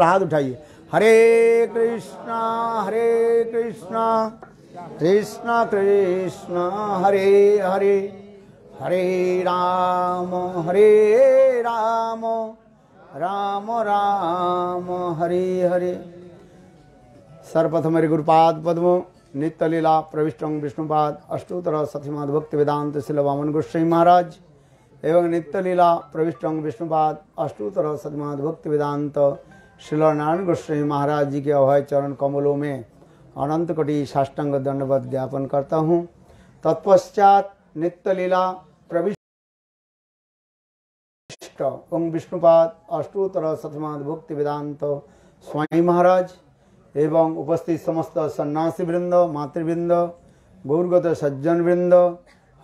प्रहाद उठाइए हरे कृष्णा हरे कृष्णा कृष्णा कृष्णा हरे हरे हरे राम हरे राम राम राम हरे हरे सर्वप्रथम हरे गुरुपाद पद्म नित्य लीला प्रविष्ट विष्णुपाद अष्टोत्तर सतीमाद भक्त वेदांत शिल वामन गोस्वामी महाराज एवं नित्य लीला प्रविष्ट विष्णुपाद अष्टोत्तर सतीमाद भक्त वेदांत नारायण गोस्वामी महाराज जी के अभय चरण कमलों में अनंत कटि साष्टांग दंडवत ज्ञापन करता हूँ तत्पश्चात नित्यलीला प्रविष्ट ओम विष्णुपाद अष्टोत्तर शतमान भुक्ति वेदांत स्वामी महाराज एवं उपस्थित समस्त सन्यासी वृंद मातृवृंद गौरगत सज्जन वृंद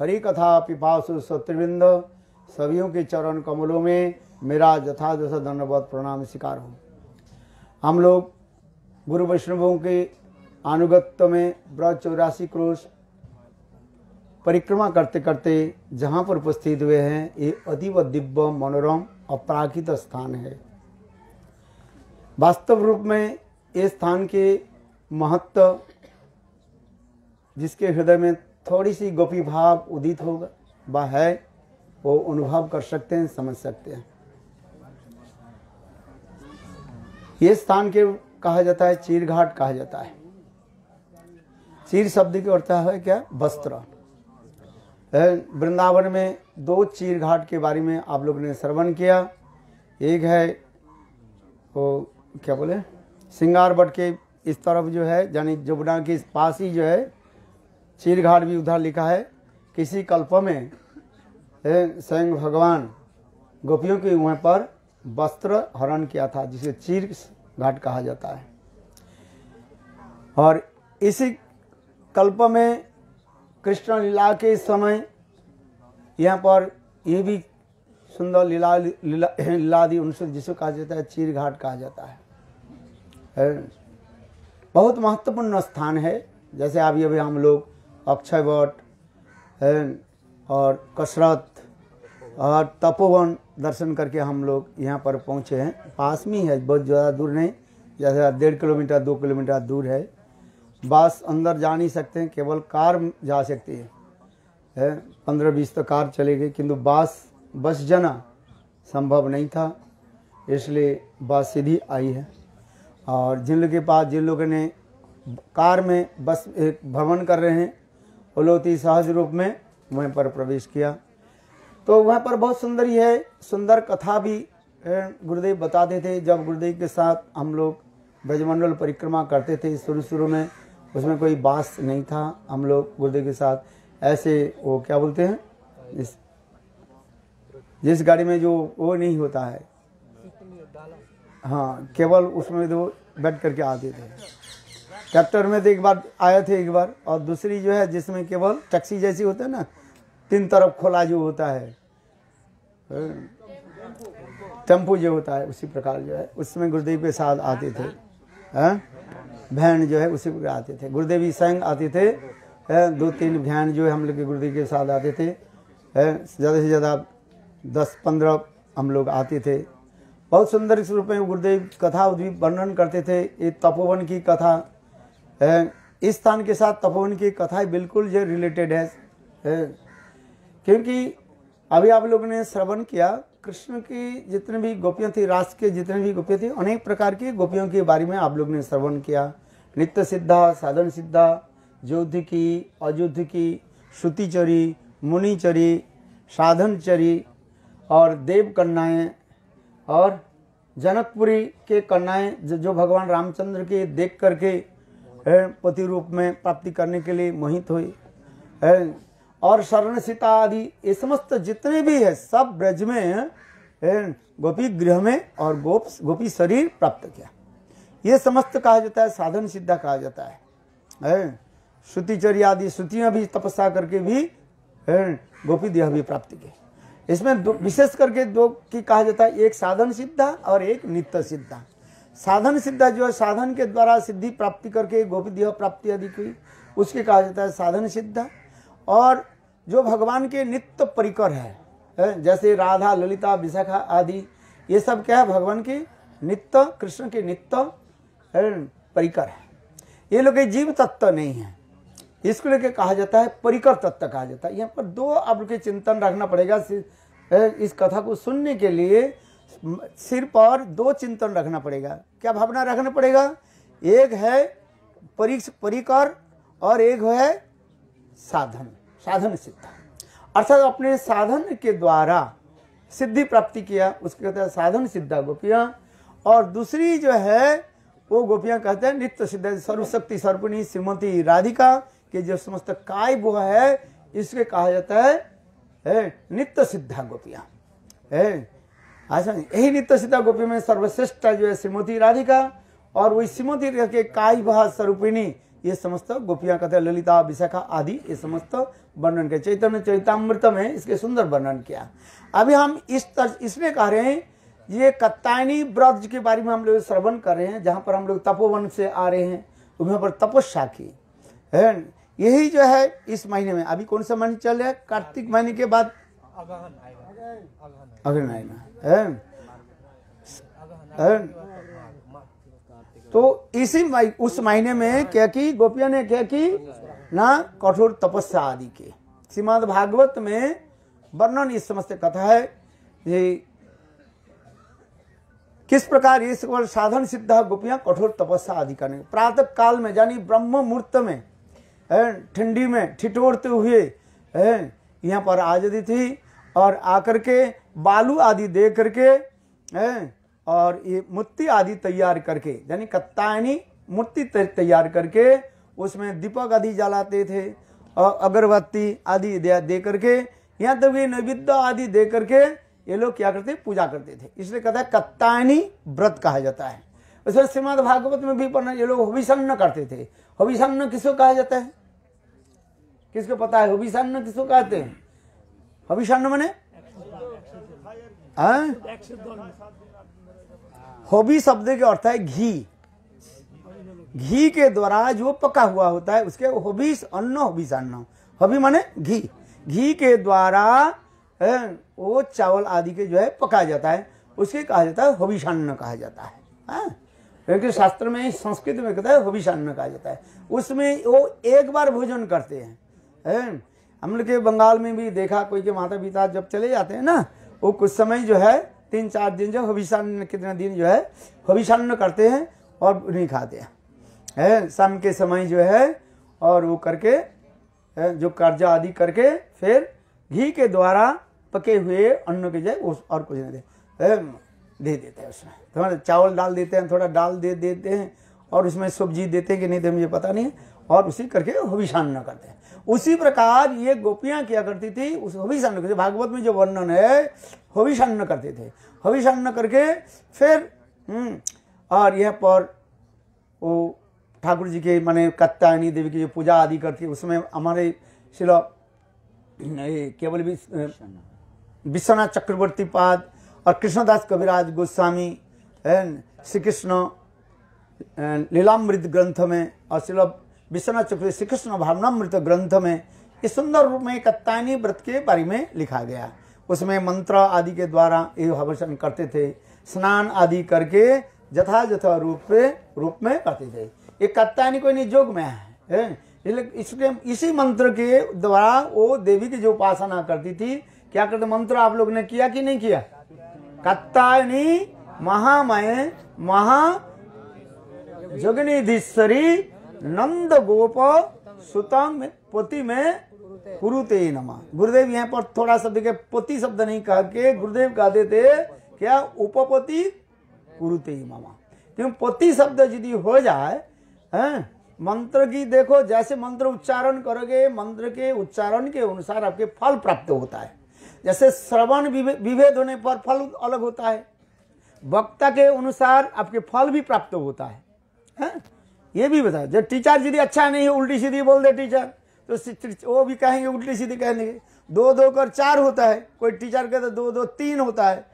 हरि कथा पिपासु शत्रुवृंद सभी के चरण कमलों में मेरा यथादश दंडवत प्रणाम स्वीकार हूँ हम लोग गुरु वैष्णवों के अनुगत्य में ब्रज चौरासी क्रोश परिक्रमा करते करते जहाँ पर उपस्थित हुए हैं ये अतीब दिव्य मनोरम अपराकित स्थान है वास्तव रूप में ये स्थान के महत्व जिसके हृदय में थोड़ी सी गोपी भाव उदित होगा व है वो अनुभव कर सकते हैं समझ सकते हैं ये स्थान के कहा जाता है चीर घाट कहा जाता है चीर शब्द के अर्थ है क्या वस्त्र वृंदावन में दो चीर घाट के बारे में आप लोग ने श्रवण किया एक है वो क्या बोले सिंगार बट के इस तरफ जो है यानी जुबना के पास ही जो है चीर घाट भी उधर लिखा है किसी कल्प में स्वयं भगवान गोपियों के वहाँ पर वस्त्र हरण किया था जिसे चीर घाट कहा जाता है और इसी कल्प में कृष्ण लीला के समय यहाँ पर ये भी सुंदर लीला लीला लीलादि अनुसूद जिसे कहा जाता है चीर घाट कहा जाता है बहुत महत्वपूर्ण स्थान है जैसे अभी अभी हम लोग अक्षय वट और कसरत और तपोवन दर्शन करके हम लोग यहाँ पर पहुँचे हैं पास में है बहुत ज़्यादा दूर नहीं जैसे डेढ़ किलोमीटर दो किलोमीटर दूर है बस अंदर जा नहीं सकते हैं केवल कार जा सकती है, है पंद्रह बीस तो कार चले गई किंतु बस बस जाना संभव नहीं था इसलिए बस सीधी आई है और जिन लोगों के पास जिन लोगों ने कार में बस एक भ्रमण कर रहे हैं वो लोग सहज रूप में वहीं पर प्रवेश किया तो वहाँ पर बहुत सुंदर ही है सुंदर कथा भी गुरुदेव बताते थे जब गुरुदेव के साथ हम लोग ब्रजमंडल परिक्रमा करते थे शुरू शुरू में उसमें कोई बास नहीं था हम लोग गुरुदेव के साथ ऐसे वो क्या बोलते हैं इस जिस गाड़ी में जो वो नहीं होता है हाँ केवल उसमें दो बैठ करके आते थे ट्रैक्टर में तो एक बार आए थे एक बार और दूसरी जो है जिसमें केवल टैक्सी जैसी होता है ना तीन तरफ खोला जो होता है हाँ। टेम्पू जो होता है उसी प्रकार जो है उसमें गुरुदेव के साथ आते थे हाँ। बहन जो है उसी प्रकार आते थे गुरुदेव भी आते थे हाँ। दो तीन बहन जो है हम लोग के गुरुदेव के साथ आते थे ज़्यादा से ज़्यादा दस पंद्रह हम लोग आते थे बहुत सुंदर इस रूप में गुरुदेव कथा वर्णन करते थे ये तपोवन की कथा इस स्थान के साथ तपोवन की कथा बिल्कुल जो रिलेटेड है क्योंकि अभी आप लोग ने श्रवण किया कृष्ण की जितने भी गोपियाँ थी रास के जितने भी गोपियाँ थी अनेक प्रकार की गोपियों के बारे में आप लोग ने श्रवण किया नित्य सिद्धा साधन सिद्धा युद्ध की अयोध्य की श्रुतिचरी मुनिचरी साधनचरी और देव और जनकपुरी के कन्याएं जो भगवान रामचंद्र के देख करके पति रूप में प्राप्ति करने के लिए मोहित हुई और शरण सीता आदि ये समस्त जितने भी है सब ब्रज में गोपी गृह में और गोप गोपी शरीर प्राप्त किया ये समस्त कहा जाता है साधन सिद्धा कहा जाता है श्रुतिचर्य आदि श्रुतियाँ भी तपस्या करके भी गोपी देह भी प्राप्त किए इसमें विशेष करके दो की कहा जाता है एक साधन सिद्धा और एक नित्य सिद्धा साधन सिद्धा जो है साधन के द्वारा सिद्धि प्राप्ति करके गोपी देह प्राप्ति आदि की उसके कहा जाता है साधन सिद्धा और जो भगवान के नित्य परिकर है जैसे राधा ललिता विशाखा आदि ये सब क्या है भगवान के नित्य कृष्ण के नित्य परिकर है ये लोग जीव तत्व नहीं है इसको लेके कहा जाता है परिकर तत्व कहा जाता है यहाँ पर दो लोग चिंतन रखना पड़ेगा इस कथा को सुनने के लिए सिर पर दो चिंतन रखना पड़ेगा क्या भावना रखना पड़ेगा एक है परिकर और एक है साधन साधन सिद्धा अर्थात अपने साधन के द्वारा सिद्धि प्राप्ति किया उसके कहते हैं साधन सिद्धा गोपियाँ और दूसरी जो है वो गोपियाँ कहते हैं नित्य सिद्ध सर्वशक्ति सर्वणी श्रीमती राधिका के जो समस्त काय वो है इसके कहा जाता है, नित्य सिद्धा गोपियाँ ऐसा अच्छा, यही नित्य सिद्धा गोपी में सर्वश्रेष्ठ जो है श्रीमती राधिका और वही श्रीमती के काय भाष स्वरूपिणी ये समस्त गोपियाँ कथा ललिता विशाखा आदि ये समस्त वर्णन के चैतन्य चैतामृत में इसके सुंदर वर्णन किया अभी हम इस तर्ज इसमें कह रहे हैं ये कत्तायनी ब्रज के बारे में हम लोग श्रवण कर रहे हैं जहाँ पर हम लोग तपोवन से आ रहे हैं वहाँ पर तपस्या की है यही जो है इस महीने में अभी कौन सा महीने चल रहा है कार्तिक महीने के बाद अगहन आएगा है तो इसी उस महीने में क्या की गोपिया ने क्या की ना कठोर तपस्या आदि के श्रीमद भागवत में वर्णन इस समस्त कथा है ये किस प्रकार इस साधन सिद्ध गोपियां कठोर तपस्या आदि करने प्रातः काल में यानी ब्रह्म मुहूर्त में ठंडी में ठिठोरते हुए यहाँ पर आ जाती थी और आकर के बालू आदि दे करके और ये मूर्ति आदि तैयार करके यानी कत्तायनी मूर्ति तैयार करके उसमें दीपक आदि जलाते थे और अगरबत्ती आदि दे, करके यहाँ तक ये नैविद्य आदि दे करके ये लोग क्या करते पूजा करते थे इसलिए कहता है कत्तायनी व्रत कहा जाता है उसमें श्रीमद भागवत में भी पढ़ना ये लोग हविषन्न करते थे हविषन्न किसको कहा जाता है किसको पता है हविषन्न किसको कहते हैं हविषन्न मैंने हाँ? होबी शब्द के अर्थ है घी घी के द्वारा जो पका हुआ होता है उसके होबीस अन्न होबीस अन्न होबी माने घी घी के द्वारा वो चावल आदि के जो है पकाया जाता है उसके कहा जाता है होबिषान्न कहा जाता है हाँ? क्योंकि शास्त्र में संस्कृत में कहता है होबिषान्न कहा जाता है उसमें वो एक बार भोजन करते हैं है? हम लोग के बंगाल में भी देखा कोई के माता पिता जब चले जाते हैं ना वो कुछ समय जो है तीन चार दिन जो हविषान्न कितने दिन जो है हविषान्न करते हैं और नहीं खाते हैं है शाम के समय जो है और वो करके जो कर्जा आदि करके फिर घी के द्वारा पके हुए अन्न के जो उस और कुछ नहीं दे दे देते हैं उसमें थोड़ा तो चावल डाल देते हैं थोड़ा दाल दे देते हैं और उसमें सब्जी देते हैं कि नहीं तो मुझे पता नहीं और उसी करके हविषान्न करते हैं उसी प्रकार ये गोपियाँ क्या करती थी उस हविषान्न करते भागवत में जो वर्णन है हविषान्न करते थे हविषान्न करके फिर हम्म, और यह पर वो ठाकुर जी के माने कत्यायनी देवी की जो पूजा आदि करती है उसमें हमारे शिला केवल भी विश्वनाथ चक्रवर्ती पाद और कृष्णदास कविराज गोस्वामी श्री कृष्ण लीलामृत ग्रंथ में और शिला विश्वनाथ चक्रवर्ती श्री कृष्ण भावनामृत ग्रंथ में इस सुंदर रूप में कत्तायनी व्रत के बारे में लिखा गया उसमें मंत्र आदि के द्वारा ये हवचन करते थे स्नान आदि करके जथा रूप रूप में करते थे ये कत्तायनी कोई नहीं जोग में है इसलिए इसी मंत्र के द्वारा वो देवी की जो उपासना करती थी क्या करते मंत्र आप लोग ने किया कि नहीं किया कत्तायनी महामय महा, महा जगनिधीश्वरी नंद गोप सुतम पति में पुरुते नमा गुरुदेव यहाँ पर थोड़ा शब्द देखे पति शब्द नहीं कह के गुरुदेव कहते देते क्या उपपति कुरुते मामा क्यों पति शब्द यदि हो जाए है हाँ, मंत्र की देखो जैसे मंत्र उच्चारण करोगे मंत्र के उच्चारण के अनुसार आपके फल प्राप्त होता है जैसे श्रवण विभेद होने पर फल अलग होता है वक्ता के अनुसार आपके फल भी प्राप्त होता है, है? हाँ, ये भी बताया जब टीचर यदि अच्छा नहीं है उल्टी सीधी बोल दे टीचर तो वो भी कहेंगे उल्टी सीधी कहेंगे दो दो कर चार होता है कोई टीचर के तो दो दो तीन होता है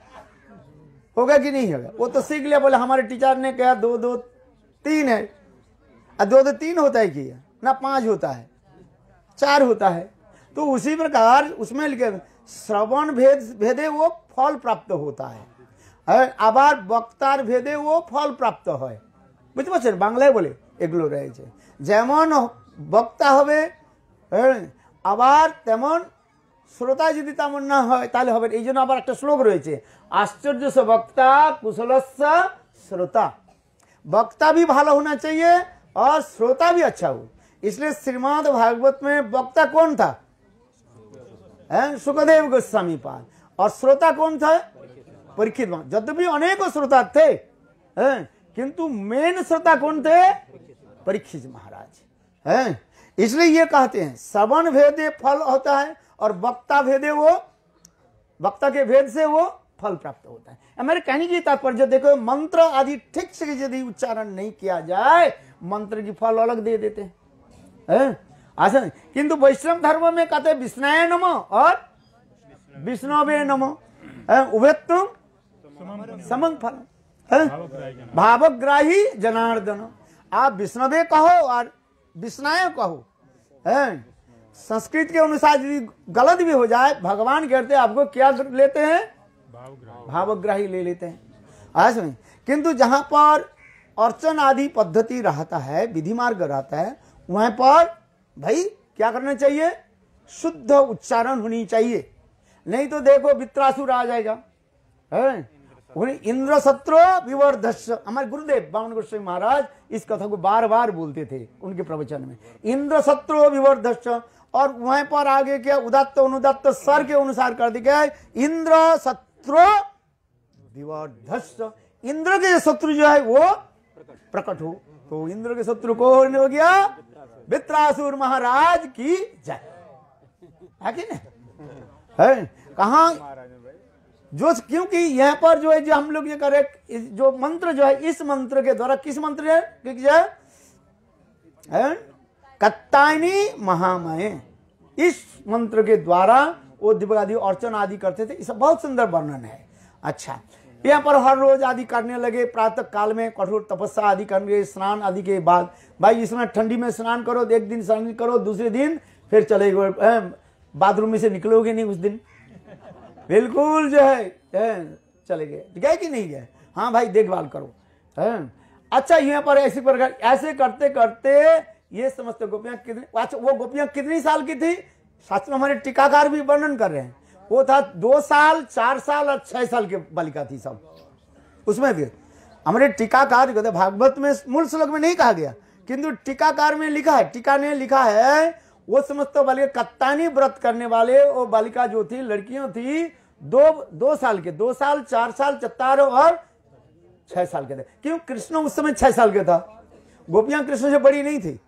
होगा कि नहीं होगा वो तो सीख लिया बोले हमारे टीचर ने कहा दो दो तीन है और दो दो तीन होता है कि ना पाँच होता है चार होता है तो उसी प्रकार उसमें लिखे श्रवण भेद भेदे वो फल प्राप्त होता है आबार वक्तार भेदे वो फल प्राप्त है बुझे পারছেন बोले एगलो রয়েছে যেমন जेमन হবে আবার তেমন শ্রোতা যদি তেমন না হয় তাহলে হবে এই জন্য আবার একটা শ্লোক রয়েছে আশ্চর্য সে বক্তা কুশলস্য শ্রোতা भी भलो होना चाहिए और श्रोता भी अच्छा हो इसलिए श्रीमद भागवत में वक्ता कौन था सुखदेव गोस्वामी पाल और श्रोता कौन था परीक्षित यद्यपि अनेकों श्रोता थे किंतु मेन श्रोता कौन थे परीक्षित महाराज हैं इसलिए ये कहते हैं श्रवण भेदे फल होता है और वक्ता भेदे वो वक्ता के भेद से वो फल प्राप्त होता है मेरे कहने की तात्पर्य देखो मंत्र आदि ठीक से यदि उच्चारण नहीं किया जाए मंत्र की फल अलग दे देते हैं आसन किंतु वैष्णव धर्म में कहते हैं विष्णाय नम और विष्णवे नम उभयत्व समन फल भावग्राही जनार्दन आप विष्णवे कहो और विष्णाय कहो है संस्कृत के अनुसार यदि गलत भी हो जाए भगवान कहते आपको क्या लेते हैं भावग्राही ले लेते हैं ऐसे नहीं किंतु जहां पर अर्चन आदि पद्धति रहता है विधि मार्ग रहता है वहां पर भाई क्या करना चाहिए शुद्ध उच्चारण होनी चाहिए नहीं तो देखो वित्रासुर आ जाएगा है बोले इंद्र शत्रु विवर्धस हमारे गुरुदेव बामन गोस्वामी महाराज इस कथा को बार बार बोलते थे उनके प्रवचन में इंद्र शत्रु विवर्धस और वहां पर आगे क्या उदात्त अनुदात्त सर के अनुसार कर दिया गया इंद्र शत्रु विवर्धस इंद्र के शत्रु जो है वो प्रकट हो तो इंद्र के शत्रु को हो गया वित्रासुर महाराज की जय है कि नहीं है कहा जो क्योंकि यहाँ पर जो है जो हम लोग ये करे जो मंत्र जो है इस मंत्र के द्वारा किस मंत्र है है कत्तायनी इस मंत्र के द्वारा वो दिव्य आदि अर्चन आदि करते थे इसका बहुत सुंदर वर्णन है अच्छा यहाँ पर हर रोज आदि करने लगे प्रातः काल में कठोर तपस्या आदि करने स्नान आदि के बाद भाई इसमें ठंडी में स्नान करो एक दिन स्नान करो दूसरे दिन फिर चले गए बाथरूम में से निकलोगे नहीं उस दिन बिल्कुल जो है चले गए गए कि नहीं गए हाँ भाई देखभाल करो है अच्छा यहाँ पर ऐसी प्रकार ऐसे करते करते ये समझते गोपियां कितनी अच्छा वो गोपियां कितनी साल की थी सच में हमारे टीकाकार भी वर्णन कर रहे हैं वो था दो साल चार साल और छह साल के बालिका थी सब उसमें भी हमारे टीकाकार कहते भागवत में मूल श्लोक में नहीं कहा गया किंतु टीकाकार में लिखा है टीका ने लिखा है वो समस्त बालिका कत्तानी व्रत करने वाले वो बालिका जो थी लड़कियों थी दो दो साल के दो साल चार साल चतार और छह साल के थे क्यों कृष्ण उस समय छह साल के था गोपियां कृष्ण से बड़ी नहीं थी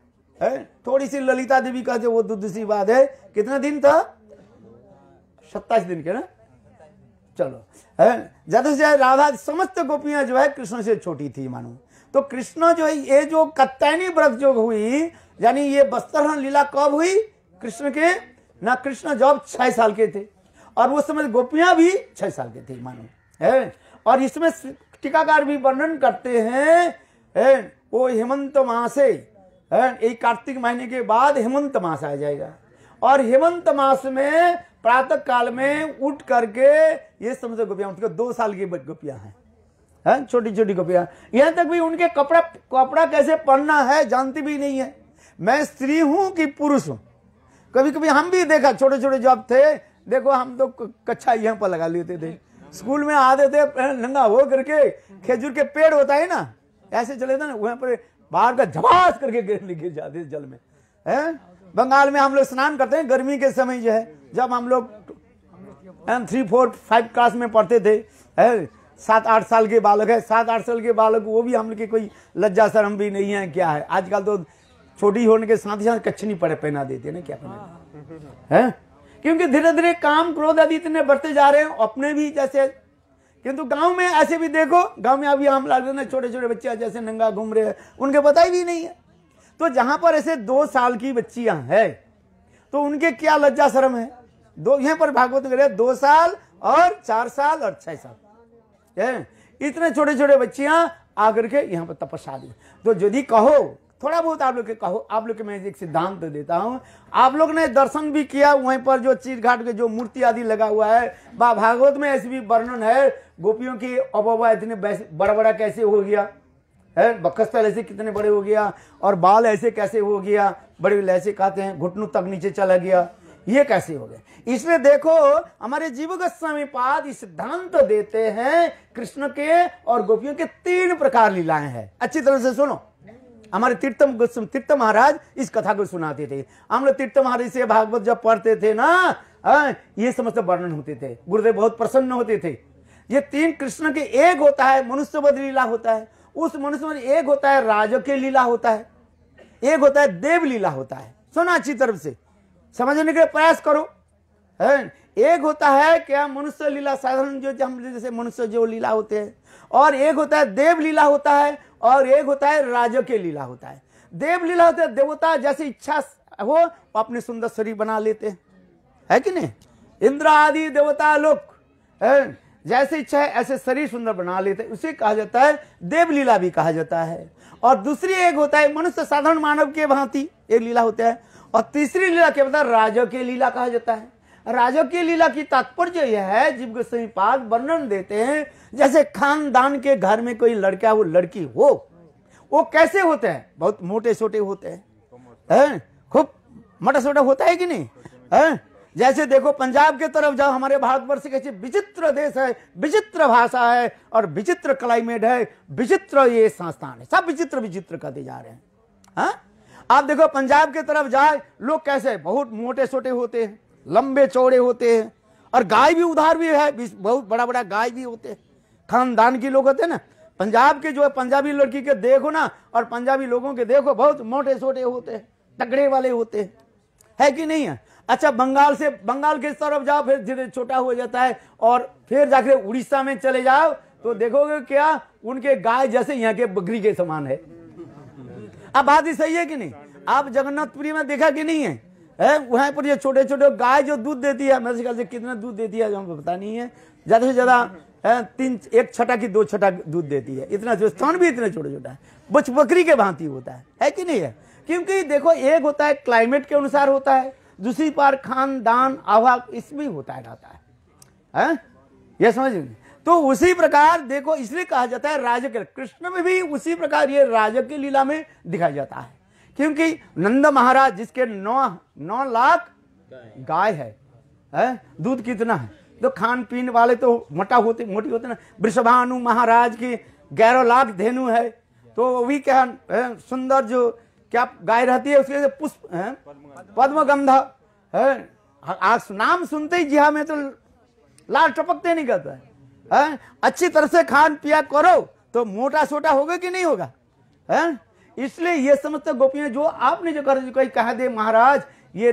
है थोड़ी सी ललिता देवी का जो वो दूसरी बात है कितना दिन था सत्ताईस दिन के ना चलो है ज्यादा से ज्यादा राधा समस्त गोपियां जो है कृष्ण से छोटी थी मानो तो कृष्ण जो है ये जो कत्तैनी व्रत जो हुई यानी ये बस्तर लीला कब हुई कृष्ण के ना कृष्ण जब छह साल के थे और उस समय गोपियां भी छह साल की थी मानो है और इसमें टीकाकार भी वर्णन करते हैं है, वो हेमंत मास है एक कार्तिक महीने के बाद हेमंत मास आ जाएगा और हेमंत मास में प्रातः काल में उठ करके ये समझो गोपिया उठकर दो साल की गोपिया हैं छोटी छोटी गोपिया यहां तक भी उनके कपड़ा कपड़ा कैसे पहनना है जानती भी नहीं है मैं स्त्री हूं कि पुरुष हूँ कभी कभी हम भी देखा छोटे छोटे जो थे देखो हम तो कच्चा यहाँ पर लगा लेते थे स्कूल में आते थे नंगा हो करके खेजूर के पेड़ होता है ना ऐसे चले थे ना वहाँ पर बाहर का झबास करके गिर गिर जाते जल में है बंगाल में हम लोग स्नान करते हैं गर्मी के समय जो है जब हम लोग थ्री फोर फाइव क्लास में पढ़ते थे है सात आठ साल के बालक है सात आठ साल के बालक वो भी हम लोग के कोई लज्जा शर्म भी नहीं है क्या है आजकल तो छोटी होने के साथ ही साथ कच्छनी पड़े पहना देते हैं ना क्या पहना है क्योंकि धीरे धीरे काम क्रोध आदि इतने बढ़ते जा रहे हैं अपने भी जैसे किंतु गांव में ऐसे भी देखो गांव में अभी हम लाल छोटे छोटे बच्चे जैसे नंगा घूम रहे हैं उनके पता ही भी नहीं है तो जहां पर ऐसे दो साल की बच्चियां हैं तो उनके क्या लज्जा शर्म है दो यहां पर भागवत करे दो साल और चार साल और छह साल इतने छोटे छोटे बच्चियां आकर के यहाँ पर तपस्या दी तो यदि कहो थोड़ा बहुत आप लोग के कहो आप लोग के मैं एक सिद्धांत तो देता हूँ आप लोग ने दर्शन भी किया वहीं पर जो चीर घाट के जो मूर्ति आदि लगा हुआ है बा भागवत में ऐसे भी वर्णन है गोपियों की अबोबा इतने बड़ा बड़ा कैसे हो गया है बक्सतल ऐसे कितने बड़े हो गया और बाल ऐसे कैसे हो गया बड़े ऐसे कहते हैं घुटनों तक नीचे चला गया ये कैसे हो गए इसलिए देखो हमारे जीव गोस्वामी पाद सिद्धांत तो देते हैं कृष्ण के और गोपियों के तीन प्रकार लीलाएं हैं अच्छी तरह से सुनो हमारे गोस्वामी तीर्थ महाराज इस कथा को सुनाते थे हम लोग तीर्थ महाराज से भागवत जब पढ़ते थे ना आ, हाँ, ये समस्त वर्णन होते थे गुरुदेव बहुत प्रसन्न होते थे ये तीन कृष्ण के एक होता है मनुष्य लीला होता है उस मनुष्य एक होता है राज के लीला होता है एक होता है देव लीला होता है सुना अच्छी तरफ से समझने के प्रयास करो है हाँ, एक होता है क्या मनुष्य लीला साधारण जो हम जैसे मनुष्य जो लीला होते हैं और एक होता है देव लीला होता है और एक होता है राजो के लीला होता है देव लीला होता है देवता जैसी इच्छा हो अपने सुंदर शरीर बना लेते हैं है कि नहीं इंद्र आदि देवता लोक जैसे इच्छा है ऐसे शरीर सुंदर बना लेते उसे कहा जाता है देवलीला भी कहा जाता है और दूसरी एक होता है मनुष्य साधारण मानव के भांति एक लीला होता है और तीसरी लीला क्या होता है राजा के लीला कहा जाता है राजकीय की लीला की तात्पर्य यह है जीव गोस्वामी पाद वर्णन देते हैं जैसे खानदान के घर में कोई लड़का वो लड़की हो वो कैसे होते हैं बहुत मोटे छोटे होते हैं है? खूब मोटा छोटा होता है कि नहीं है? जैसे देखो पंजाब के तरफ जाओ हमारे भारतवर्ष कैसे विचित्र देश है विचित्र भाषा है और विचित्र क्लाइमेट है विचित्र ये संस्थान है सब विचित्र विचित्र कहते जा रहे हैं हाँ? आप देखो पंजाब के तरफ जाए लोग कैसे बहुत मोटे छोटे होते हैं लंबे चौड़े होते हैं और गाय भी उधार भी है बहुत बड़ा बड़ा गाय भी होते हैं खानदान के लोग होते हैं ना पंजाब के जो है पंजाबी लड़की के देखो ना और पंजाबी लोगों के देखो बहुत मोटे छोटे होते हैं तगड़े वाले होते हैं है कि नहीं है अच्छा बंगाल से बंगाल के तरफ जाओ फिर धीरे छोटा हो जाता है और फिर जाकर उड़ीसा में चले जाओ तो देखोगे क्या उनके गाय जैसे यहाँ के बकरी के समान है अब बात ही सही है कि नहीं आप जगन्नाथपुरी में देखा कि नहीं है है वहाँ पर ये छोटे छोटे गाय जो दूध देती है मेरे ख्याल से कितना दूध देती है जो हमें पता नहीं है ज़्यादा से ज़्यादा तीन एक छटा की दो छटा दूध देती है इतना जो स्थान भी इतना छोटा छोटा है बच बकरी के भांति होता है है कि नहीं है क्योंकि देखो एक होता है क्लाइमेट के अनुसार होता है दूसरी बार खानदान आवा इसमें होता है रहता है यह समझ तो उसी प्रकार देखो इसलिए कहा जाता है राजक कृष्ण में भी उसी प्रकार ये राजक की लीला में दिखाया जाता है क्योंकि नंद महाराज जिसके नौ नौ लाख गाय है, दूध कितना है तो खान पीन वाले तो मोटा होते मोटी होते ना वृषभानु महाराज की ग्यारह लाख धेनु है तो वही क्या सुंदर जो क्या गाय रहती है उसके पुष्प पद्म गंधा है आज नाम सुनते ही जिहा में तो लाल टपकते नहीं करता है, अच्छी तरह से खान पिया करो तो मोटा छोटा होगा कि नहीं होगा है इसलिए ये समस्त गोपियां जो आपने जो कर कहा दे महाराज ये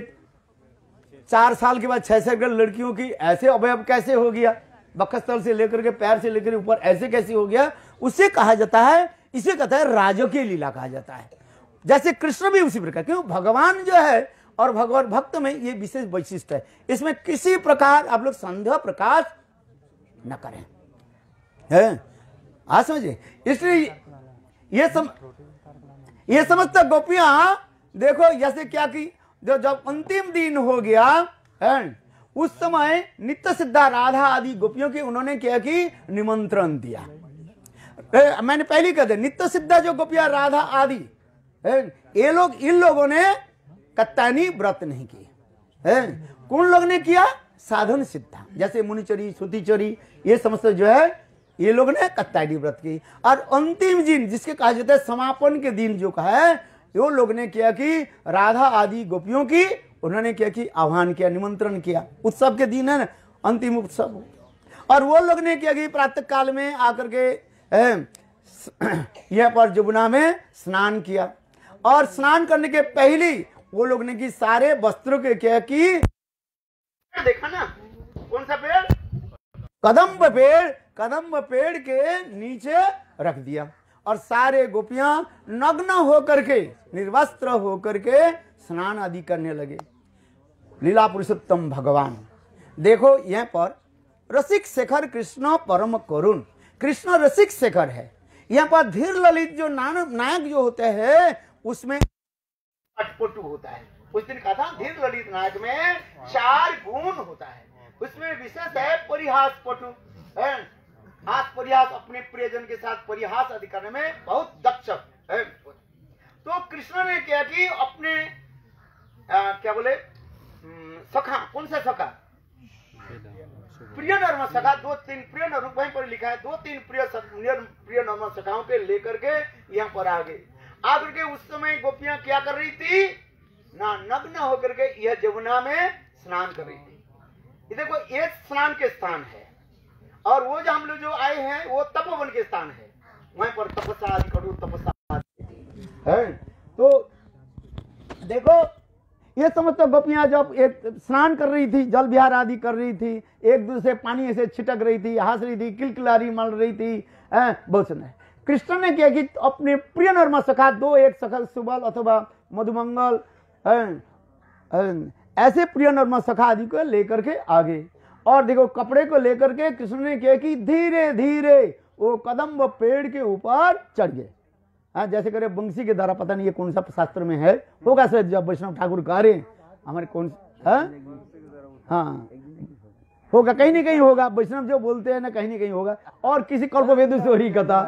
चार साल के बाद छह साल लड़कियों की ऐसे अवयव कैसे हो गया बक्षस्थल से लेकर के पैर से लेकर ऊपर ऐसे कैसे हो गया उसे कहा जाता है इसे कहता है राजकीय लीला कहा जाता है जैसे कृष्ण भी उसी प्रकार क्यों भगवान जो है और भगवान भक्त में ये विशेष वैशिष्ट है इसमें किसी प्रकार आप लोग संदेह प्रकाश न करें है आज हाँ, समझे इसलिए ये सब ये समझता गोपियां देखो जैसे क्या की जो जब अंतिम दिन हो गया है उस समय नित्य सिद्धा राधा आदि गोपियों की उन्होंने क्या की निमंत्रण दिया ए, मैंने पहली कह दिया नित्य सिद्धा जो गोपिया राधा आदि ये लोग इन लोगों ने कत्तानी व्रत नहीं की है कौन लोग ने किया साधन सिद्धा जैसे मुनिचोरी श्रुतिचोरी ये समस्त जो है ये लोग ने कत्तायनी व्रत की और अंतिम दिन जिसके कहा जाता है समापन के दिन जो कहा है वो लोग ने किया कि राधा आदि गोपियों की उन्होंने किया कि आह्वान किया निमंत्रण किया उत्सव के दिन है ना अंतिम उत्सव और वो लोग ने किया कि प्रातः काल में आकर के यह पर जुबना में स्नान किया और स्नान करने के पहले वो लोग ने कि सारे वस्त्रों के क्या कि देखा ना कौन सा पेड़ कदम पेड़ कदम पेड़ के नीचे रख दिया और सारे गोपियां नग्न होकर के निर्वस्त्र होकर के स्नान आदि करने लगे लीला पुरुषोत्तम भगवान देखो यहाँ पर रसिक शेखर कृष्ण परम करुण कृष्ण रसिक शेखर है यहाँ पर धीर ललित जो नान नायक जो होते हैं उसमें अटपटू होता है उस दिन कहा था धीर ललित नायक में चार गुण होता है उसमें विशेष है परिहास पटु हास परिहास अपने प्रियजन के साथ परिहास आदि करने में बहुत दक्ष है तो कृष्ण ने क्या कि अपने आ, क्या बोले हम्म, सखा कौन सा सखा प्रिय नर्म सखा दो तीन प्रिय नर्म वहीं पर लिखा है दो तीन प्रिय प्रिय नर्म सखाओं के लेकर के यहाँ पर आ गए आकर के उस समय गोपियां क्या कर रही थी ना नग्न होकर के यह जमुना में स्नान कर रही थी देखो एक स्नान के स्थान है और वो जो हम लोग जो आए हैं वो तपोवन के स्थान है वहीं पर तपस्या कठोर तपस्या है तो देखो ये समझते बपियां जब एक स्नान कर रही थी जल विहार आदि कर रही थी एक दूसरे पानी ऐसे छिटक रही थी हंस रही थी किलकिलारी मल रही थी बहुत सुंदर कृष्ण ने किया कि अपने प्रिय नर्मा सखा दो एक सखा सुबल अथवा मधुमंगल ऐसे प्रिय नर्मा सखा आदि को लेकर के आगे और देखो कपड़े को लेकर के कृष्ण ने क्या कि धीरे धीरे वो कदम वो पेड़ के ऊपर चढ़ गए हाँ जैसे करे बंसी के द्वारा पता नहीं ये कौन सा शास्त्र में है होगा सर जब वैष्णव ठाकुर कह रहे हमारे कौन हाँ हाँ होगा कहीं ना कहीं होगा वैष्णव जो बोलते हैं ना कहीं ना कहीं होगा और किसी कल्प वेद से ही कथा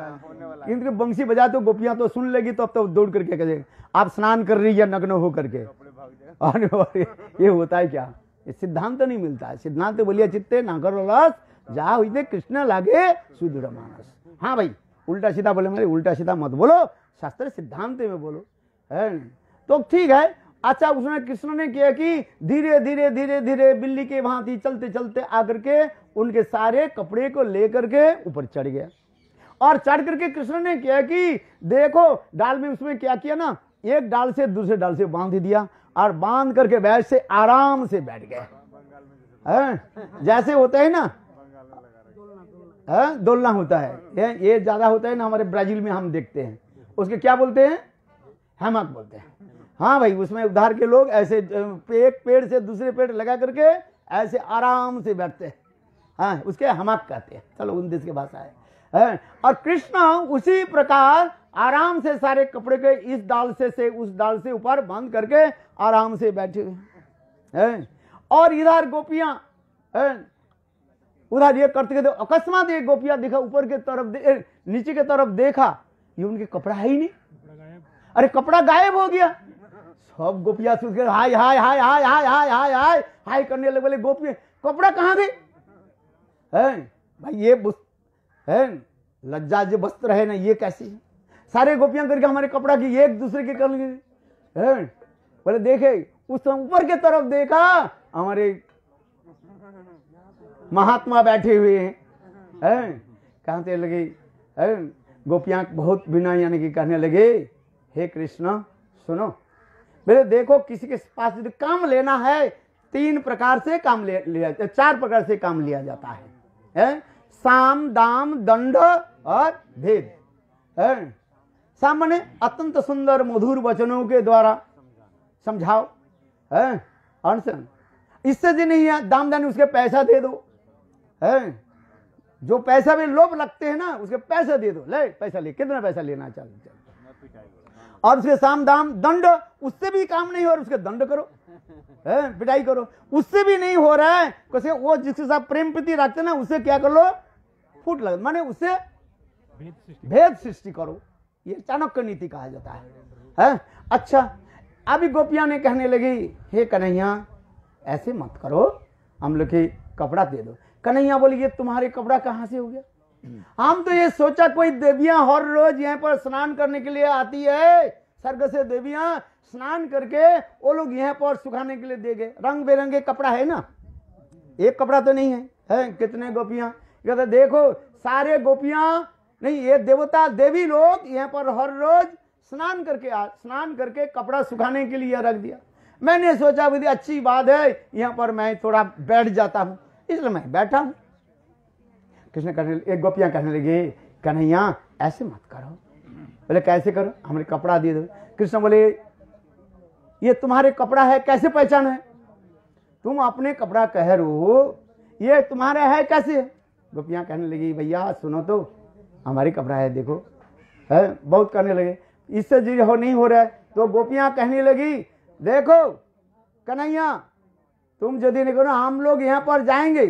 इनके बंसी बजा तो गोपियां तो सुन लेगी तो अब तो दौड़ करके कहेंगे आप स्नान कर रही है नग्न होकर के ये होता है क्या सिद्धांत तो नहीं मिलता है सिद्धांत बोलिया चित्ते नागर लस जा हुई कृष्ण लागे सुदृढ़ मानस हाँ भाई उल्टा सीधा बोले मेरे उल्टा सीधा मत बोलो शास्त्र सिद्धांत में बोलो है तो ठीक है अच्छा उसने कृष्ण ने किया कि धीरे धीरे धीरे धीरे बिल्ली के भांति चलते चलते आकर के उनके सारे कपड़े को लेकर के ऊपर चढ़ गया और चढ़ करके कृष्ण ने किया कि देखो डाल में उसमें क्या किया ना एक डाल से दूसरे डाल से बांध दिया और बांध करके बैठ से आराम से बैठ गए जैसे होता है ना दोलना होता है ये ये ज़्यादा होता है ना हमारे ब्राज़ील में हम देखते हैं उसके क्या बोलते हैं हेमक बोलते हैं हाँ भाई उसमें उधार के लोग ऐसे एक पेड़ से दूसरे पेड़ लगा करके ऐसे आराम से बैठते हैं हाँ उसके हमक कहते हैं चलो उन देश की भाषा है और कृष्ण उसी प्रकार आराम से सारे कपड़े के इस दाल से से उस दाल से ऊपर बंद करके आराम से बैठे हुए हैं और इधर गोपियां उधर ये करते करते अकस्मात ये गोपिया देखा ऊपर के तरफ नीचे के तरफ देखा ये उनके कपड़ा है ही नहीं अरे कपड़ा गायब हो गया सब गोपिया सुन के हाय हाय हाय हाय हाय हाय हाय हाय हाय करने लगे बोले गोपी कपड़ा कहाँ गए हैं भाई ये है लज्जा जो वस्त्र है ना ये कैसी है सारे गोपियां करके हमारे कपड़ा की एक दूसरे के कर ली बोले देखे उस समय ऊपर की तरफ देखा हमारे महात्मा बैठे हुए हैं कहते लगे गोपियां बहुत बिना यानी कि कहने लगे हे कृष्ण सुनो मेरे देखो किसी के पास यदि काम लेना है तीन प्रकार से काम ले लिया चार प्रकार से काम लिया जाता है, है? साम दाम दंड और भेद है? सामने अत्यंत सुंदर मधुर वचनों के द्वारा समझाओ है अनशन इससे जी नहीं है दाम दानी उसके पैसा दे दो है जो पैसा में लोभ लगते हैं ना उसके पैसा दे दो ले पैसा ले कितना पैसा लेना चाहिए और उसके साम दाम दंड उससे भी काम नहीं हो रहा उसके दंड करो है पिटाई करो उससे भी नहीं हो रहा है कैसे वो जिसके साथ प्रेम प्रति रखते ना उससे क्या कर लो फूट लग माने उससे भेद सृष्टि करो ये चाणक्य नीति कहा जाता है है अच्छा अभी गोपिया ने कहने लगी हे कन्हैया ऐसे मत करो हम लोग कपड़ा दे दो कन्हैया बोली ये तुम्हारे कपड़ा कहाँ से हो गया हम तो ये सोचा कोई देवियां हर रोज यहाँ पर स्नान करने के लिए आती है स्वर्ग से देवियां स्नान करके वो लोग यहाँ पर सुखाने के लिए दे गए रंग बिरंगे कपड़ा है ना एक कपड़ा तो नहीं है, है कितने गोपियां कहते देखो सारे गोपियां नहीं ये देवता देवी लोग यहाँ पर हर रोज स्नान करके आ, स्नान करके कपड़ा सुखाने के लिए रख दिया मैंने सोचा बोली अच्छी बात है यहाँ पर मैं थोड़ा बैठ जाता हूँ इसलिए मैं बैठा हूँ कृष्ण कहने एक गोपियाँ कहने लगी कन्हैया ऐसे मत करो बोले कैसे करो हमने कपड़ा दे दो कृष्ण बोले ये तुम्हारे कपड़ा है कैसे पहचान है तुम अपने कपड़ा कह रो ये तुम्हारा है कैसे गोपियाँ कहने लगी भैया सुनो तो हमारे कपड़ा है देखो है बहुत करने लगे इससे जी हो नहीं हो रहा है तो गोपियाँ कहने लगी देखो कन्हैया तुम यदि नहीं करो हम लोग यहाँ पर जाएंगे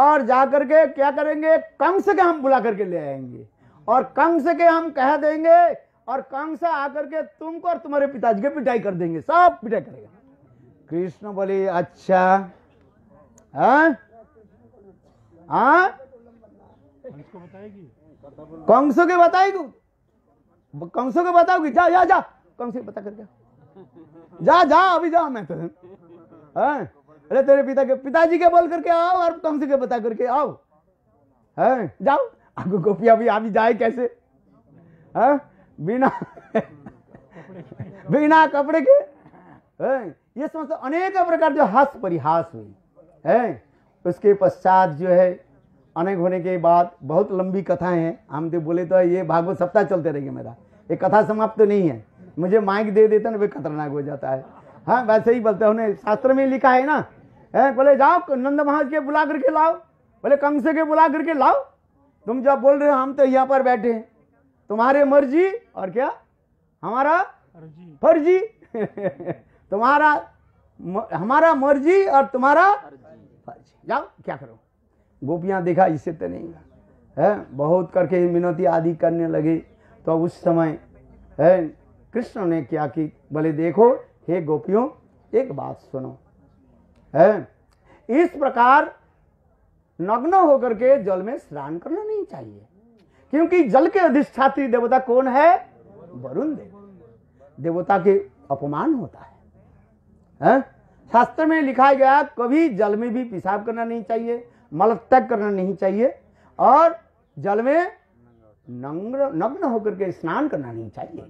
और जा करके क्या करेंगे कंस के हम बुला करके ले आएंगे और कंस के हम कह देंगे और कंस आकर के तुमको और तुम्हारे पिताजी के पिटाई कर देंगे सब पिटाई करेगा कृष्ण बोले अच्छा हाँ हाँ कंसो के बताएगी कंसो के बताओगी जा जा जा कंसो के बता करके जा जा अभी जा मैं तो अरे तेरे पिता के पिताजी के बोल करके आओ और कंसो के बता करके आओ है जाओ आपको गोपिया भी अभी जाए कैसे है बिना बिना कपड़े के है ये समस्त अनेक प्रकार जो हास परिहास हुई है उसके पश्चात जो है अनेक होने के बाद बहुत लंबी कथाएं हैं हम तो बोले तो ये भागवत सप्ताह चलते रहेंगे मेरा ये कथा समाप्त तो नहीं है मुझे माइक दे देते ना वे खतरनाक हो जाता है हाँ वैसे ही बोलते हैं उन्हें शास्त्र में लिखा है ना है बोले जाओ नंद महाज के बुला करके लाओ बोले कंस के बुला करके लाओ तुम जब बोल रहे हो हम तो यहाँ पर बैठे हैं तुम्हारे मर्जी और क्या हमारा फर्जी तुम्हारा हमारा मर्जी और तुम्हारा फर्जी जाओ क्या करो गोपियाँ देखा इसे तो नहीं है बहुत करके मिनती आदि करने लगे तो उस समय है कृष्ण ने क्या कि बोले देखो हे गोपियों एक बात सुनो है इस प्रकार नग्न होकर के जल में स्नान करना नहीं चाहिए क्योंकि जल के अधिष्ठात्री देवता कौन है वरुण देव देवता के अपमान होता है, है? शास्त्र में लिखा गया कभी जल में भी पेशाब करना नहीं चाहिए मल तक करना नहीं चाहिए और जल में नग्न नग्न होकर के स्नान करना नहीं चाहिए